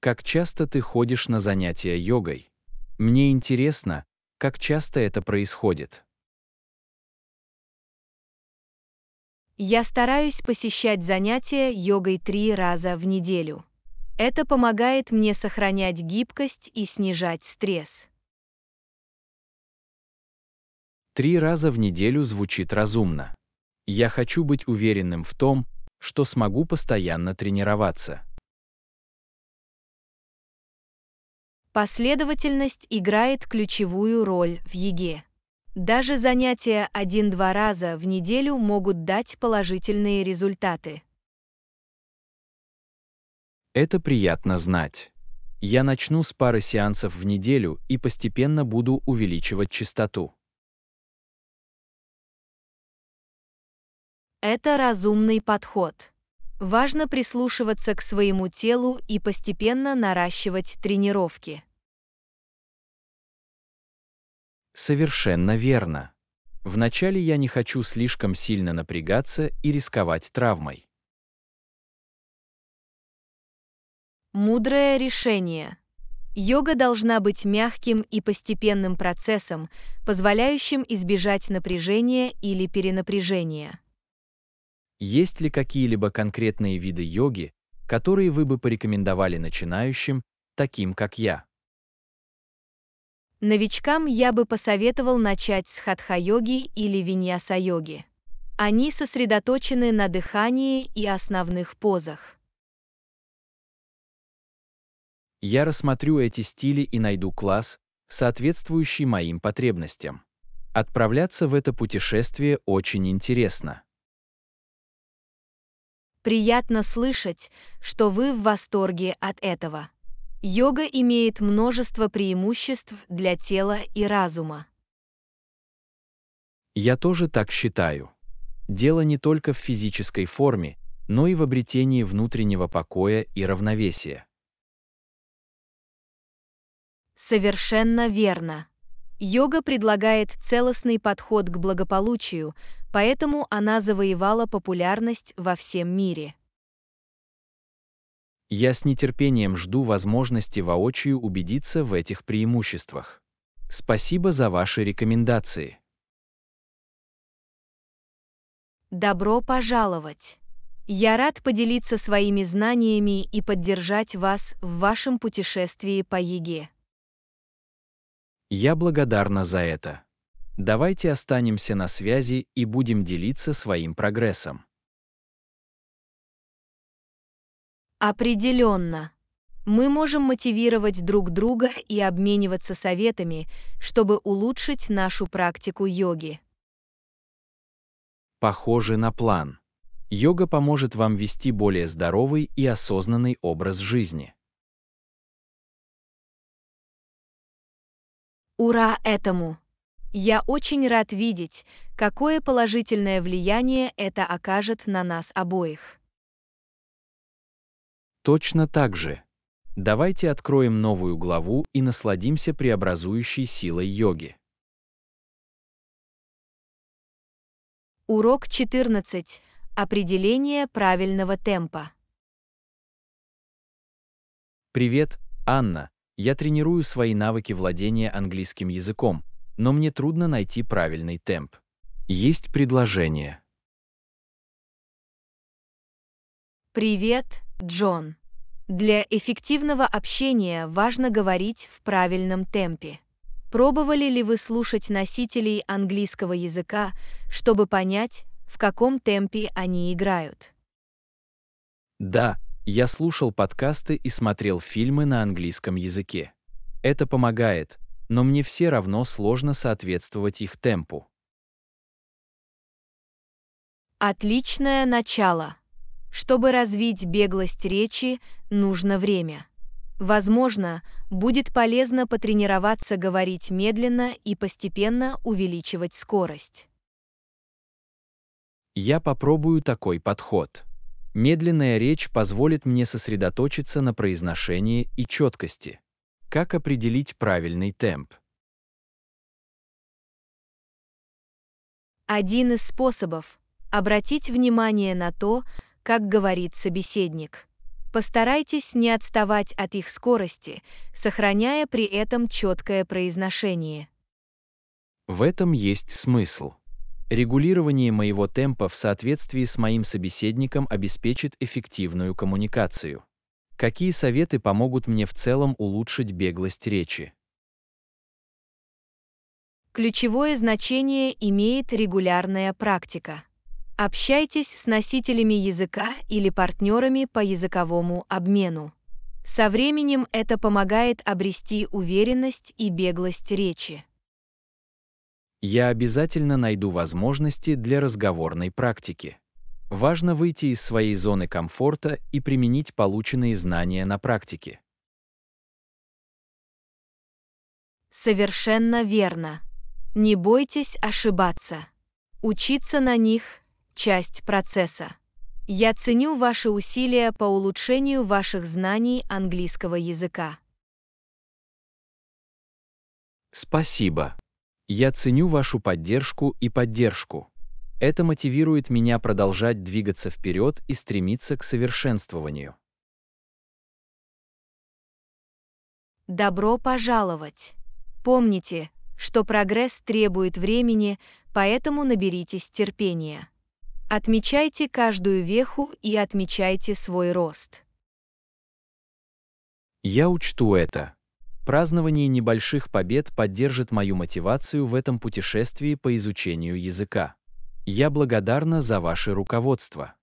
Как часто ты ходишь на занятия йогой? Мне интересно, как часто это происходит. Я стараюсь посещать занятия йогой три раза в неделю. Это помогает мне сохранять гибкость и снижать стресс. Три раза в неделю звучит разумно. Я хочу быть уверенным в том, что смогу постоянно тренироваться. Последовательность играет ключевую роль в ЕГЭ. Даже занятия один-два раза в неделю могут дать положительные результаты. Это приятно знать. Я начну с пары сеансов в неделю и постепенно буду увеличивать частоту. Это разумный подход. Важно прислушиваться к своему телу и постепенно наращивать тренировки. Совершенно верно. Вначале я не хочу слишком сильно напрягаться и рисковать травмой. Мудрое решение. Йога должна быть мягким и постепенным процессом, позволяющим избежать напряжения или перенапряжения. Есть ли какие-либо конкретные виды йоги, которые вы бы порекомендовали начинающим, таким как я? Новичкам я бы посоветовал начать с хатха-йоги или виньяса-йоги. Они сосредоточены на дыхании и основных позах. Я рассмотрю эти стили и найду класс, соответствующий моим потребностям. Отправляться в это путешествие очень интересно. Приятно слышать, что вы в восторге от этого. Йога имеет множество преимуществ для тела и разума. Я тоже так считаю. Дело не только в физической форме, но и в обретении внутреннего покоя и равновесия. Совершенно верно. Йога предлагает целостный подход к благополучию, поэтому она завоевала популярность во всем мире. Я с нетерпением жду возможности воочию убедиться в этих преимуществах. Спасибо за ваши рекомендации. Добро пожаловать! Я рад поделиться своими знаниями и поддержать вас в вашем путешествии по ЕГЭ. Я благодарна за это. Давайте останемся на связи и будем делиться своим прогрессом. Определенно. Мы можем мотивировать друг друга и обмениваться советами, чтобы улучшить нашу практику йоги. Похоже на план. Йога поможет вам вести более здоровый и осознанный образ жизни. Ура этому! Я очень рад видеть, какое положительное влияние это окажет на нас обоих точно так же. Давайте откроем новую главу и насладимся преобразующей силой йоги. Урок 14. Определение правильного темпа. Привет, Анна. Я тренирую свои навыки владения английским языком, но мне трудно найти правильный темп. Есть предложение. Привет, Джон. Для эффективного общения важно говорить в правильном темпе. Пробовали ли вы слушать носителей английского языка, чтобы понять, в каком темпе они играют? Да, я слушал подкасты и смотрел фильмы на английском языке. Это помогает, но мне все равно сложно соответствовать их темпу. Отличное начало. Чтобы развить беглость речи, нужно время. Возможно, будет полезно потренироваться говорить медленно и постепенно увеличивать скорость. Я попробую такой подход. Медленная речь позволит мне сосредоточиться на произношении и четкости. Как определить правильный темп? Один из способов – обратить внимание на то, как говорит собеседник. Постарайтесь не отставать от их скорости, сохраняя при этом четкое произношение. В этом есть смысл. Регулирование моего темпа в соответствии с моим собеседником обеспечит эффективную коммуникацию. Какие советы помогут мне в целом улучшить беглость речи? Ключевое значение имеет регулярная практика. Общайтесь с носителями языка или партнерами по языковому обмену. Со временем это помогает обрести уверенность и беглость речи. Я обязательно найду возможности для разговорной практики. Важно выйти из своей зоны комфорта и применить полученные знания на практике. Совершенно верно. Не бойтесь ошибаться. Учиться на них часть процесса. Я ценю ваши усилия по улучшению ваших знаний английского языка. Спасибо. Я ценю вашу поддержку и поддержку. Это мотивирует меня продолжать двигаться вперед и стремиться к совершенствованию. Добро пожаловать! Помните, что прогресс требует времени, поэтому наберитесь терпения. Отмечайте каждую веху и отмечайте свой рост. Я учту это. Празднование небольших побед поддержит мою мотивацию в этом путешествии по изучению языка. Я благодарна за ваше руководство.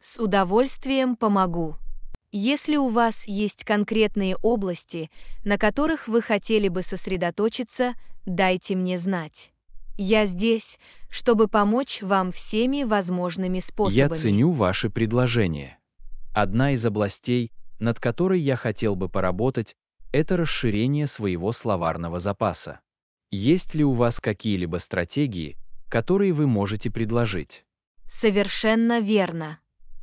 С удовольствием помогу. Если у вас есть конкретные области, на которых вы хотели бы сосредоточиться, дайте мне знать. Я здесь, чтобы помочь вам всеми возможными способами. Я ценю ваши предложения. Одна из областей, над которой я хотел бы поработать, это расширение своего словарного запаса. Есть ли у вас какие-либо стратегии, которые вы можете предложить? Совершенно верно.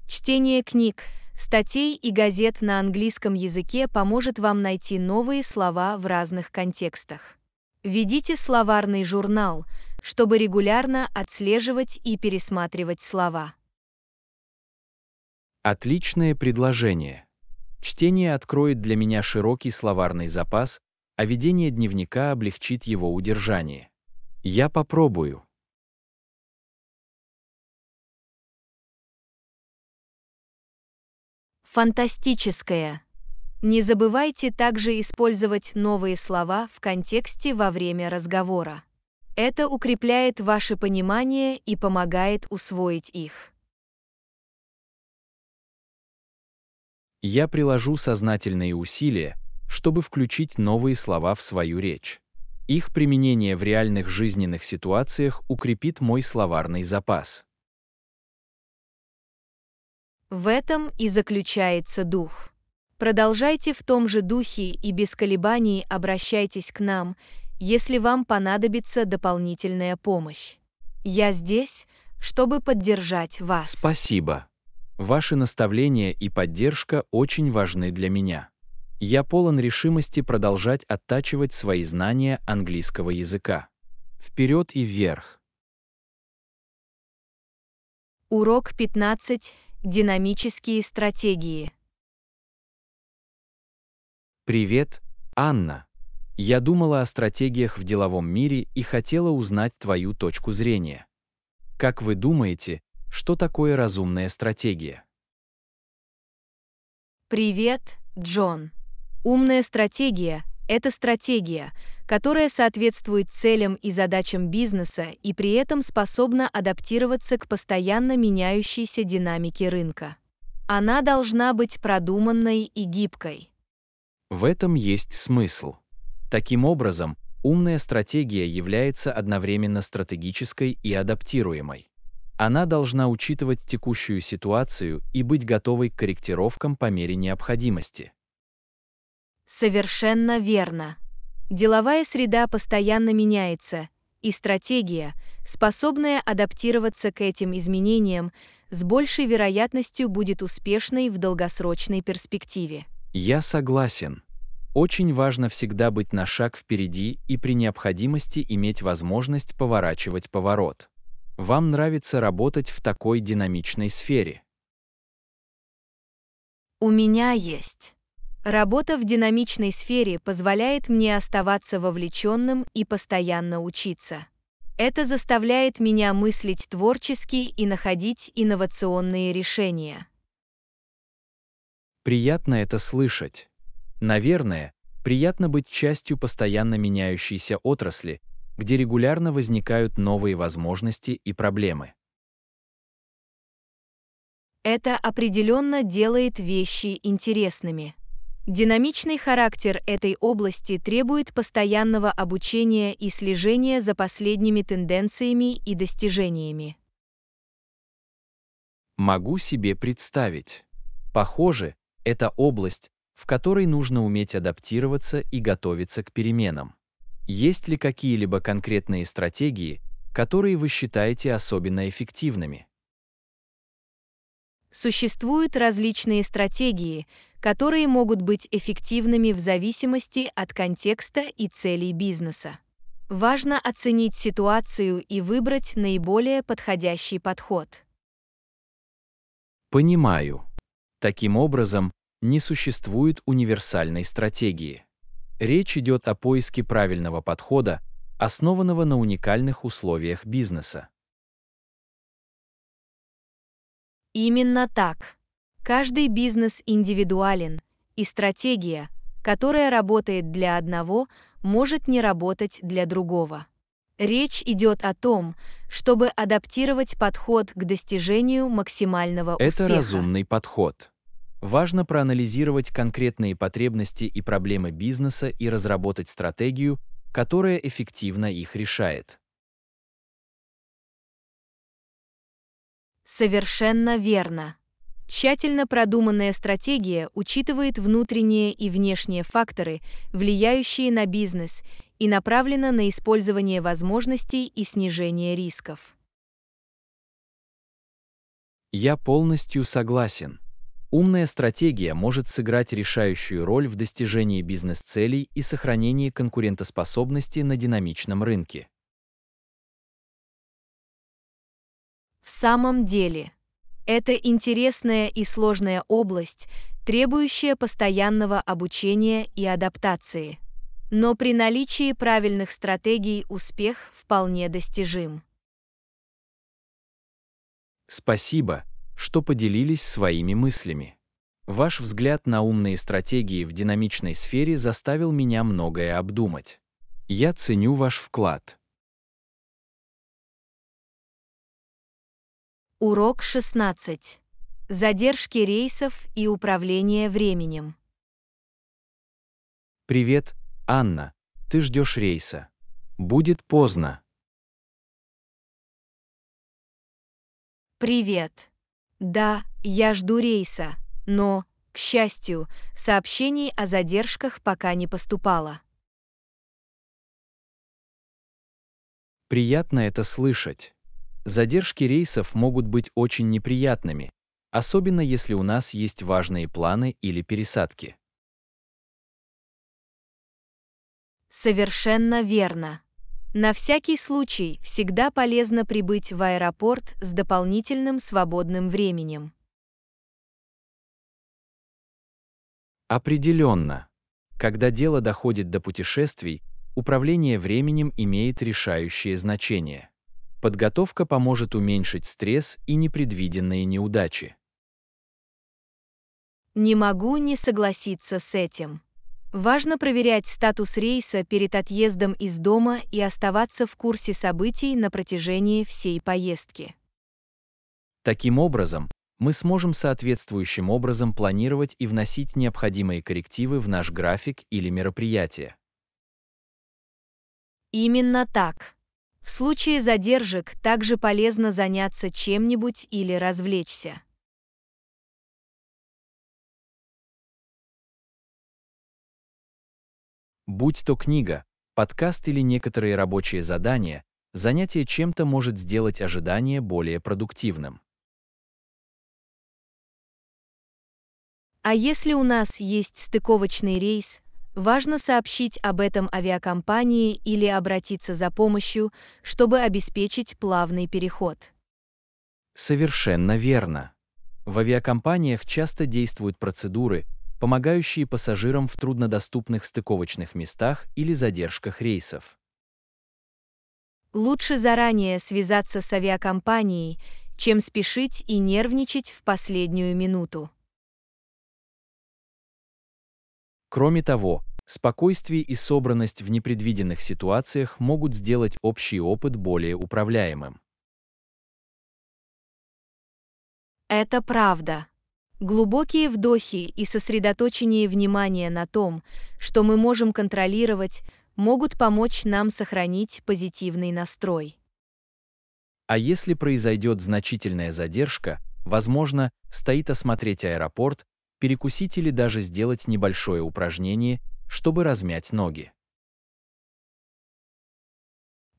Чтение книг, статей и газет на английском языке поможет вам найти новые слова в разных контекстах. Ведите словарный журнал, чтобы регулярно отслеживать и пересматривать слова. Отличное предложение. Чтение откроет для меня широкий словарный запас, а ведение дневника облегчит его удержание. Я попробую. Фантастическое. Не забывайте также использовать новые слова в контексте во время разговора. Это укрепляет ваше понимание и помогает усвоить их. Я приложу сознательные усилия, чтобы включить новые слова в свою речь. Их применение в реальных жизненных ситуациях укрепит мой словарный запас. В этом и заключается дух. Продолжайте в том же духе и без колебаний обращайтесь к нам, если вам понадобится дополнительная помощь. Я здесь, чтобы поддержать вас. Спасибо. Ваши наставления и поддержка очень важны для меня. Я полон решимости продолжать оттачивать свои знания английского языка. Вперед и вверх. Урок 15. Динамические стратегии. Привет, Анна. Я думала о стратегиях в деловом мире и хотела узнать твою точку зрения. Как вы думаете, что такое разумная стратегия? Привет, Джон. Умная стратегия – это стратегия, которая соответствует целям и задачам бизнеса и при этом способна адаптироваться к постоянно меняющейся динамике рынка. Она должна быть продуманной и гибкой. В этом есть смысл. Таким образом, умная стратегия является одновременно стратегической и адаптируемой. Она должна учитывать текущую ситуацию и быть готовой к корректировкам по мере необходимости. Совершенно верно. Деловая среда постоянно меняется, и стратегия, способная адаптироваться к этим изменениям, с большей вероятностью будет успешной в долгосрочной перспективе. Я согласен. Очень важно всегда быть на шаг впереди и при необходимости иметь возможность поворачивать поворот. Вам нравится работать в такой динамичной сфере? У меня есть. Работа в динамичной сфере позволяет мне оставаться вовлеченным и постоянно учиться. Это заставляет меня мыслить творчески и находить инновационные решения. Приятно это слышать. Наверное, приятно быть частью постоянно меняющейся отрасли, где регулярно возникают новые возможности и проблемы. Это определенно делает вещи интересными. Динамичный характер этой области требует постоянного обучения и слежения за последними тенденциями и достижениями. Могу себе представить. Похоже, это область, в которой нужно уметь адаптироваться и готовиться к переменам. Есть ли какие-либо конкретные стратегии, которые вы считаете особенно эффективными? Существуют различные стратегии, которые могут быть эффективными в зависимости от контекста и целей бизнеса. Важно оценить ситуацию и выбрать наиболее подходящий подход. Понимаю. Таким образом, не существует универсальной стратегии. Речь идет о поиске правильного подхода, основанного на уникальных условиях бизнеса. Именно так. Каждый бизнес индивидуален, и стратегия, которая работает для одного, может не работать для другого. Речь идет о том, чтобы адаптировать подход к достижению максимального успеха. Это разумный подход. Важно проанализировать конкретные потребности и проблемы бизнеса и разработать стратегию, которая эффективно их решает. Совершенно верно. Тщательно продуманная стратегия учитывает внутренние и внешние факторы, влияющие на бизнес, и направлена на использование возможностей и снижение рисков. Я полностью согласен. Умная стратегия может сыграть решающую роль в достижении бизнес-целей и сохранении конкурентоспособности на динамичном рынке. В самом деле, это интересная и сложная область, требующая постоянного обучения и адаптации. Но при наличии правильных стратегий успех вполне достижим. Спасибо, что поделились своими мыслями. Ваш взгляд на умные стратегии в динамичной сфере заставил меня многое обдумать. Я ценю ваш вклад. Урок 16. Задержки рейсов и управление временем. Привет, Анна. Ты ждешь рейса. Будет поздно. Привет. Да, я жду рейса, но, к счастью, сообщений о задержках пока не поступало. Приятно это слышать. Задержки рейсов могут быть очень неприятными, особенно если у нас есть важные планы или пересадки. Совершенно верно. На всякий случай всегда полезно прибыть в аэропорт с дополнительным свободным временем. Определенно. Когда дело доходит до путешествий, управление временем имеет решающее значение. Подготовка поможет уменьшить стресс и непредвиденные неудачи. Не могу не согласиться с этим. Важно проверять статус рейса перед отъездом из дома и оставаться в курсе событий на протяжении всей поездки. Таким образом, мы сможем соответствующим образом планировать и вносить необходимые коррективы в наш график или мероприятие. Именно так. В случае задержек также полезно заняться чем-нибудь или развлечься. Будь то книга, подкаст или некоторые рабочие задания, занятие чем-то может сделать ожидание более продуктивным. А если у нас есть стыковочный рейс, важно сообщить об этом авиакомпании или обратиться за помощью, чтобы обеспечить плавный переход. Совершенно верно. В авиакомпаниях часто действуют процедуры, помогающие пассажирам в труднодоступных стыковочных местах или задержках рейсов. Лучше заранее связаться с авиакомпанией, чем спешить и нервничать в последнюю минуту. Кроме того, спокойствие и собранность в непредвиденных ситуациях могут сделать общий опыт более управляемым. Это правда. Глубокие вдохи и сосредоточение внимания на том, что мы можем контролировать, могут помочь нам сохранить позитивный настрой. А если произойдет значительная задержка, возможно, стоит осмотреть аэропорт, перекусить или даже сделать небольшое упражнение, чтобы размять ноги.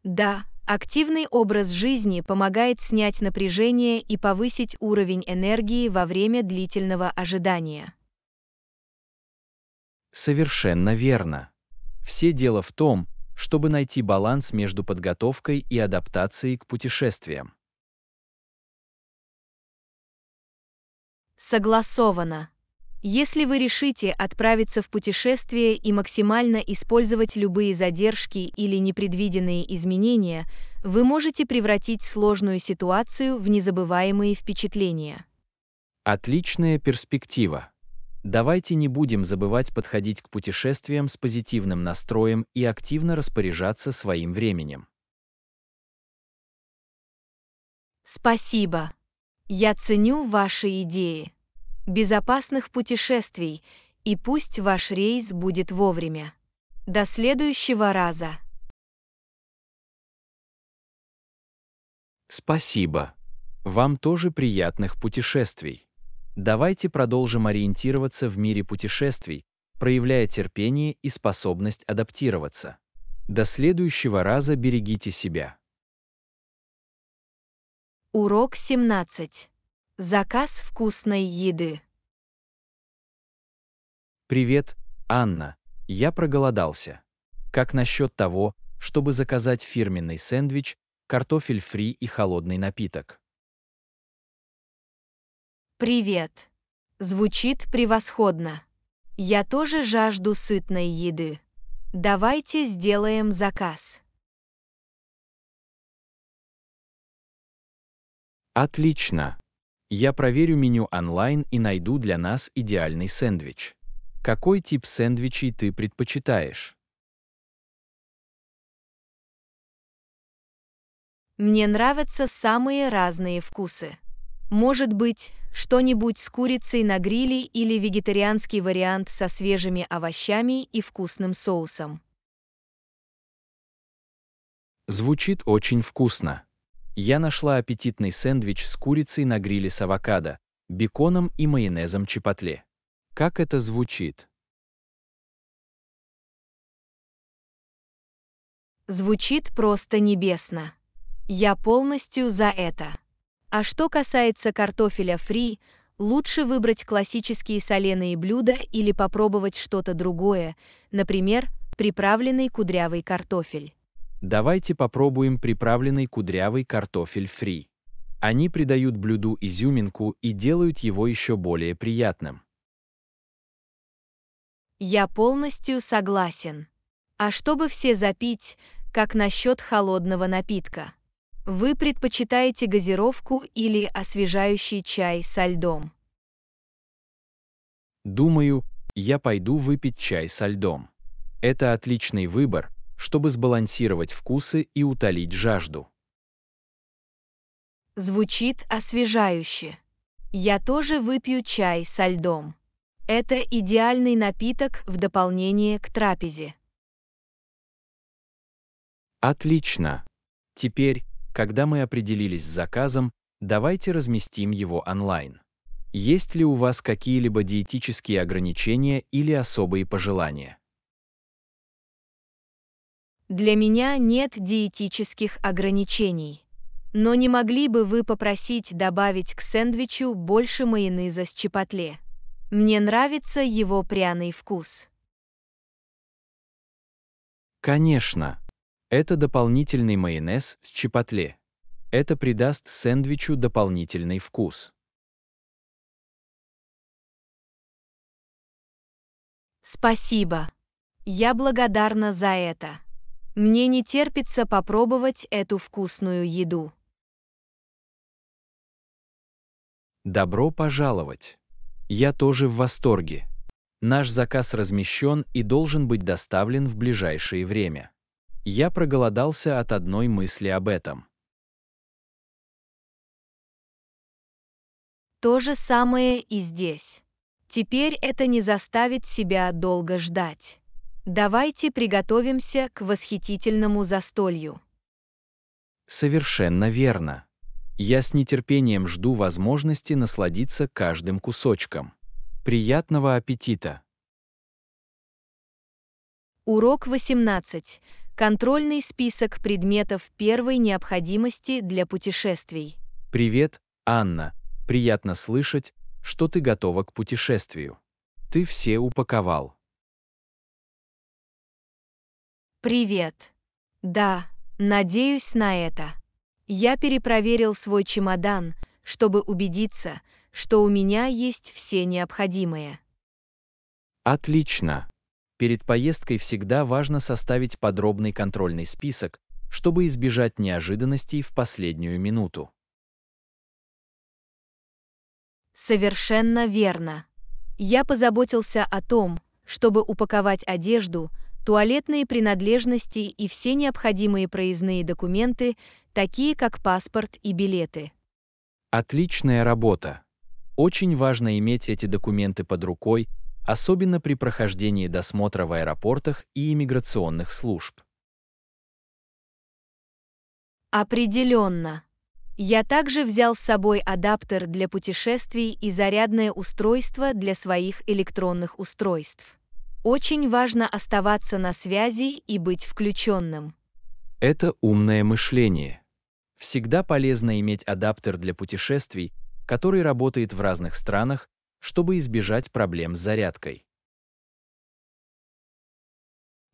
Да, Активный образ жизни помогает снять напряжение и повысить уровень энергии во время длительного ожидания. Совершенно верно. Все дело в том, чтобы найти баланс между подготовкой и адаптацией к путешествиям. Согласовано. Если вы решите отправиться в путешествие и максимально использовать любые задержки или непредвиденные изменения, вы можете превратить сложную ситуацию в незабываемые впечатления. Отличная перспектива. Давайте не будем забывать подходить к путешествиям с позитивным настроем и активно распоряжаться своим временем. Спасибо. Я ценю ваши идеи. Безопасных путешествий и пусть ваш рейс будет вовремя. До следующего раза. Спасибо. Вам тоже приятных путешествий. Давайте продолжим ориентироваться в мире путешествий, проявляя терпение и способность адаптироваться. До следующего раза берегите себя. Урок 17. Заказ вкусной еды. Привет, Анна. Я проголодался. Как насчет того, чтобы заказать фирменный сэндвич, картофель фри и холодный напиток? Привет. Звучит превосходно. Я тоже жажду сытной еды. Давайте сделаем заказ. Отлично. Я проверю меню онлайн и найду для нас идеальный сэндвич. Какой тип сэндвичей ты предпочитаешь? Мне нравятся самые разные вкусы. Может быть, что-нибудь с курицей на гриле или вегетарианский вариант со свежими овощами и вкусным соусом. Звучит очень вкусно я нашла аппетитный сэндвич с курицей на гриле с авокадо, беконом и майонезом чипотле. Как это звучит? Звучит просто небесно. Я полностью за это. А что касается картофеля фри, лучше выбрать классические соленые блюда или попробовать что-то другое, например, приправленный кудрявый картофель. Давайте попробуем приправленный кудрявый картофель фри. Они придают блюду изюминку и делают его еще более приятным. Я полностью согласен. А чтобы все запить, как насчет холодного напитка? Вы предпочитаете газировку или освежающий чай со льдом? Думаю, я пойду выпить чай со льдом. Это отличный выбор, чтобы сбалансировать вкусы и утолить жажду. Звучит освежающе. Я тоже выпью чай со льдом. Это идеальный напиток в дополнение к трапезе. Отлично. Теперь, когда мы определились с заказом, давайте разместим его онлайн. Есть ли у вас какие-либо диетические ограничения или особые пожелания? Для меня нет диетических ограничений. Но не могли бы вы попросить добавить к сэндвичу больше майонеза с чипотле? Мне нравится его пряный вкус. Конечно. Это дополнительный майонез с чипотле. Это придаст сэндвичу дополнительный вкус. Спасибо. Я благодарна за это. Мне не терпится попробовать эту вкусную еду. Добро пожаловать! Я тоже в восторге. Наш заказ размещен и должен быть доставлен в ближайшее время. Я проголодался от одной мысли об этом. То же самое и здесь. Теперь это не заставит себя долго ждать. Давайте приготовимся к восхитительному застолью. Совершенно верно. Я с нетерпением жду возможности насладиться каждым кусочком. Приятного аппетита! Урок 18. Контрольный список предметов первой необходимости для путешествий. Привет, Анна. Приятно слышать, что ты готова к путешествию. Ты все упаковал. Привет. Да, надеюсь на это. Я перепроверил свой чемодан, чтобы убедиться, что у меня есть все необходимое. Отлично. Перед поездкой всегда важно составить подробный контрольный список, чтобы избежать неожиданностей в последнюю минуту. Совершенно верно. Я позаботился о том, чтобы упаковать одежду, туалетные принадлежности и все необходимые проездные документы, такие как паспорт и билеты. Отличная работа. Очень важно иметь эти документы под рукой, особенно при прохождении досмотра в аэропортах и иммиграционных служб. Определенно. Я также взял с собой адаптер для путешествий и зарядное устройство для своих электронных устройств. Очень важно оставаться на связи и быть включенным. Это умное мышление. Всегда полезно иметь адаптер для путешествий, который работает в разных странах, чтобы избежать проблем с зарядкой.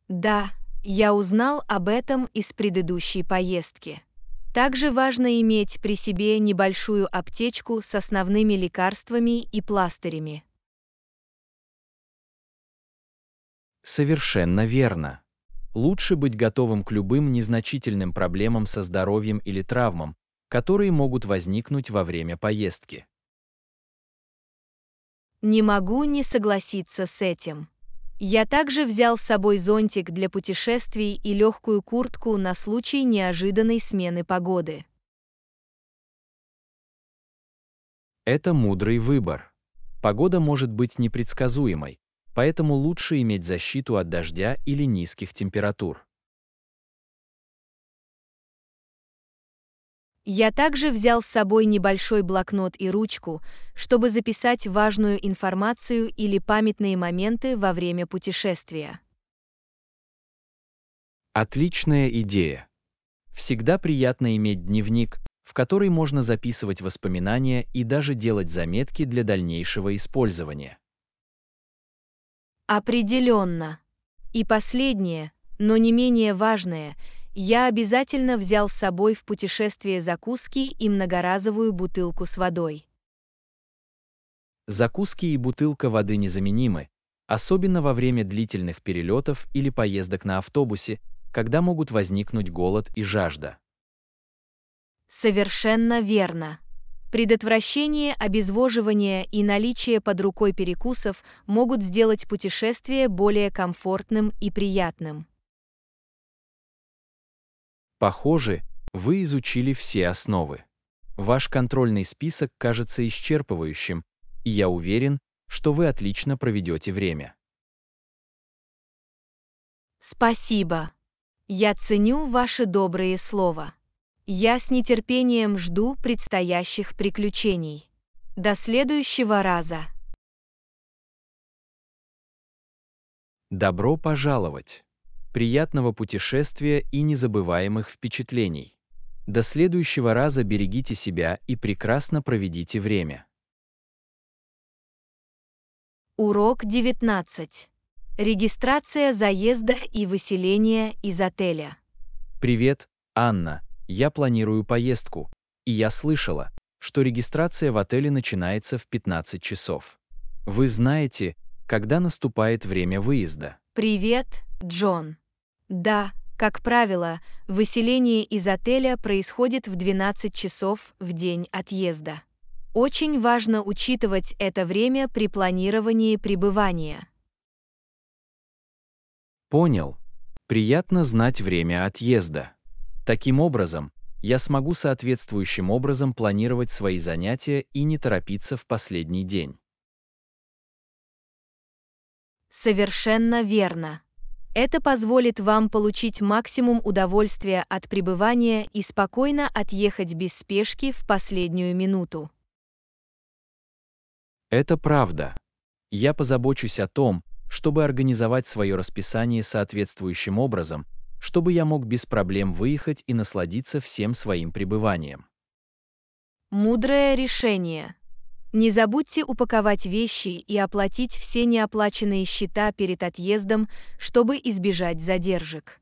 Да, я узнал об этом из предыдущей поездки. Также важно иметь при себе небольшую аптечку с основными лекарствами и пластырями. Совершенно верно. Лучше быть готовым к любым незначительным проблемам со здоровьем или травмам, которые могут возникнуть во время поездки. Не могу не согласиться с этим. Я также взял с собой зонтик для путешествий и легкую куртку на случай неожиданной смены погоды. Это мудрый выбор. Погода может быть непредсказуемой, поэтому лучше иметь защиту от дождя или низких температур. Я также взял с собой небольшой блокнот и ручку, чтобы записать важную информацию или памятные моменты во время путешествия. Отличная идея. Всегда приятно иметь дневник, в который можно записывать воспоминания и даже делать заметки для дальнейшего использования. Определенно. И последнее, но не менее важное, я обязательно взял с собой в путешествие закуски и многоразовую бутылку с водой. Закуски и бутылка воды незаменимы, особенно во время длительных перелетов или поездок на автобусе, когда могут возникнуть голод и жажда. Совершенно верно. Предотвращение обезвоживания и наличие под рукой перекусов могут сделать путешествие более комфортным и приятным. Похоже, вы изучили все основы. Ваш контрольный список кажется исчерпывающим, и я уверен, что вы отлично проведете время. Спасибо. Я ценю ваши добрые слова. Я с нетерпением жду предстоящих приключений. До следующего раза. Добро пожаловать! Приятного путешествия и незабываемых впечатлений. До следующего раза берегите себя и прекрасно проведите время. Урок 19. Регистрация заезда и выселения из отеля. Привет, Анна. Я планирую поездку, и я слышала, что регистрация в отеле начинается в 15 часов. Вы знаете, когда наступает время выезда. Привет, Джон. Да, как правило, выселение из отеля происходит в 12 часов в день отъезда. Очень важно учитывать это время при планировании пребывания. Понял. Приятно знать время отъезда. Таким образом, я смогу соответствующим образом планировать свои занятия и не торопиться в последний день. Совершенно верно. Это позволит вам получить максимум удовольствия от пребывания и спокойно отъехать без спешки в последнюю минуту. Это правда. Я позабочусь о том, чтобы организовать свое расписание соответствующим образом, чтобы я мог без проблем выехать и насладиться всем своим пребыванием. Мудрое решение. Не забудьте упаковать вещи и оплатить все неоплаченные счета перед отъездом, чтобы избежать задержек.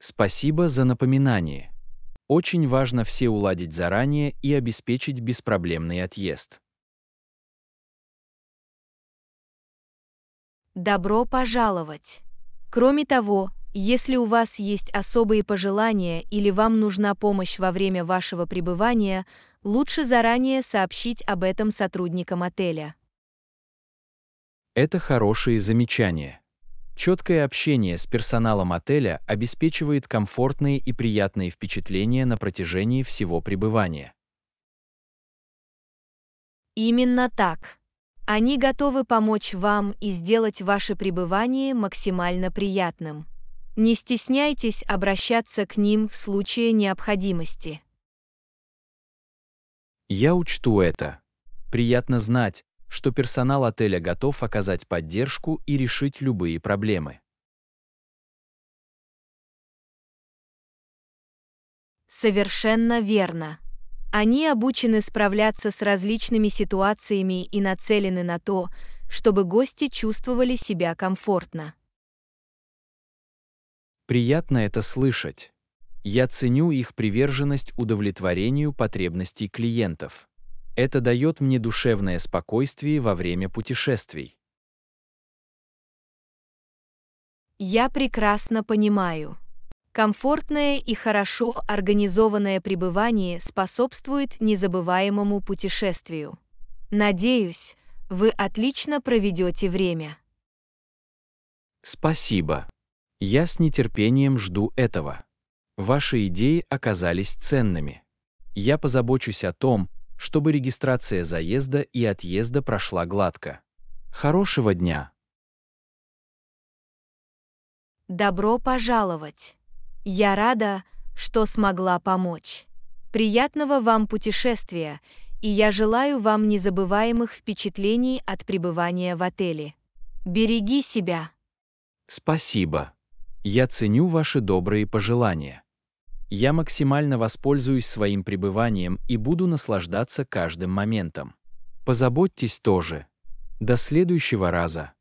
Спасибо за напоминание. Очень важно все уладить заранее и обеспечить беспроблемный отъезд. Добро пожаловать! Кроме того, если у вас есть особые пожелания или вам нужна помощь во время вашего пребывания, лучше заранее сообщить об этом сотрудникам отеля. Это хорошие замечания. Четкое общение с персоналом отеля обеспечивает комфортные и приятные впечатления на протяжении всего пребывания. Именно так. Они готовы помочь вам и сделать ваше пребывание максимально приятным. Не стесняйтесь обращаться к ним в случае необходимости. Я учту это. Приятно знать, что персонал отеля готов оказать поддержку и решить любые проблемы. Совершенно верно. Они обучены справляться с различными ситуациями и нацелены на то, чтобы гости чувствовали себя комфортно. Приятно это слышать. Я ценю их приверженность удовлетворению потребностей клиентов. Это дает мне душевное спокойствие во время путешествий. Я прекрасно понимаю. Комфортное и хорошо организованное пребывание способствует незабываемому путешествию. Надеюсь, вы отлично проведете время. Спасибо. Я с нетерпением жду этого. Ваши идеи оказались ценными. Я позабочусь о том, чтобы регистрация заезда и отъезда прошла гладко. Хорошего дня! Добро пожаловать! Я рада, что смогла помочь. Приятного вам путешествия, и я желаю вам незабываемых впечатлений от пребывания в отеле. Береги себя. Спасибо. Я ценю ваши добрые пожелания. Я максимально воспользуюсь своим пребыванием и буду наслаждаться каждым моментом. Позаботьтесь тоже. До следующего раза.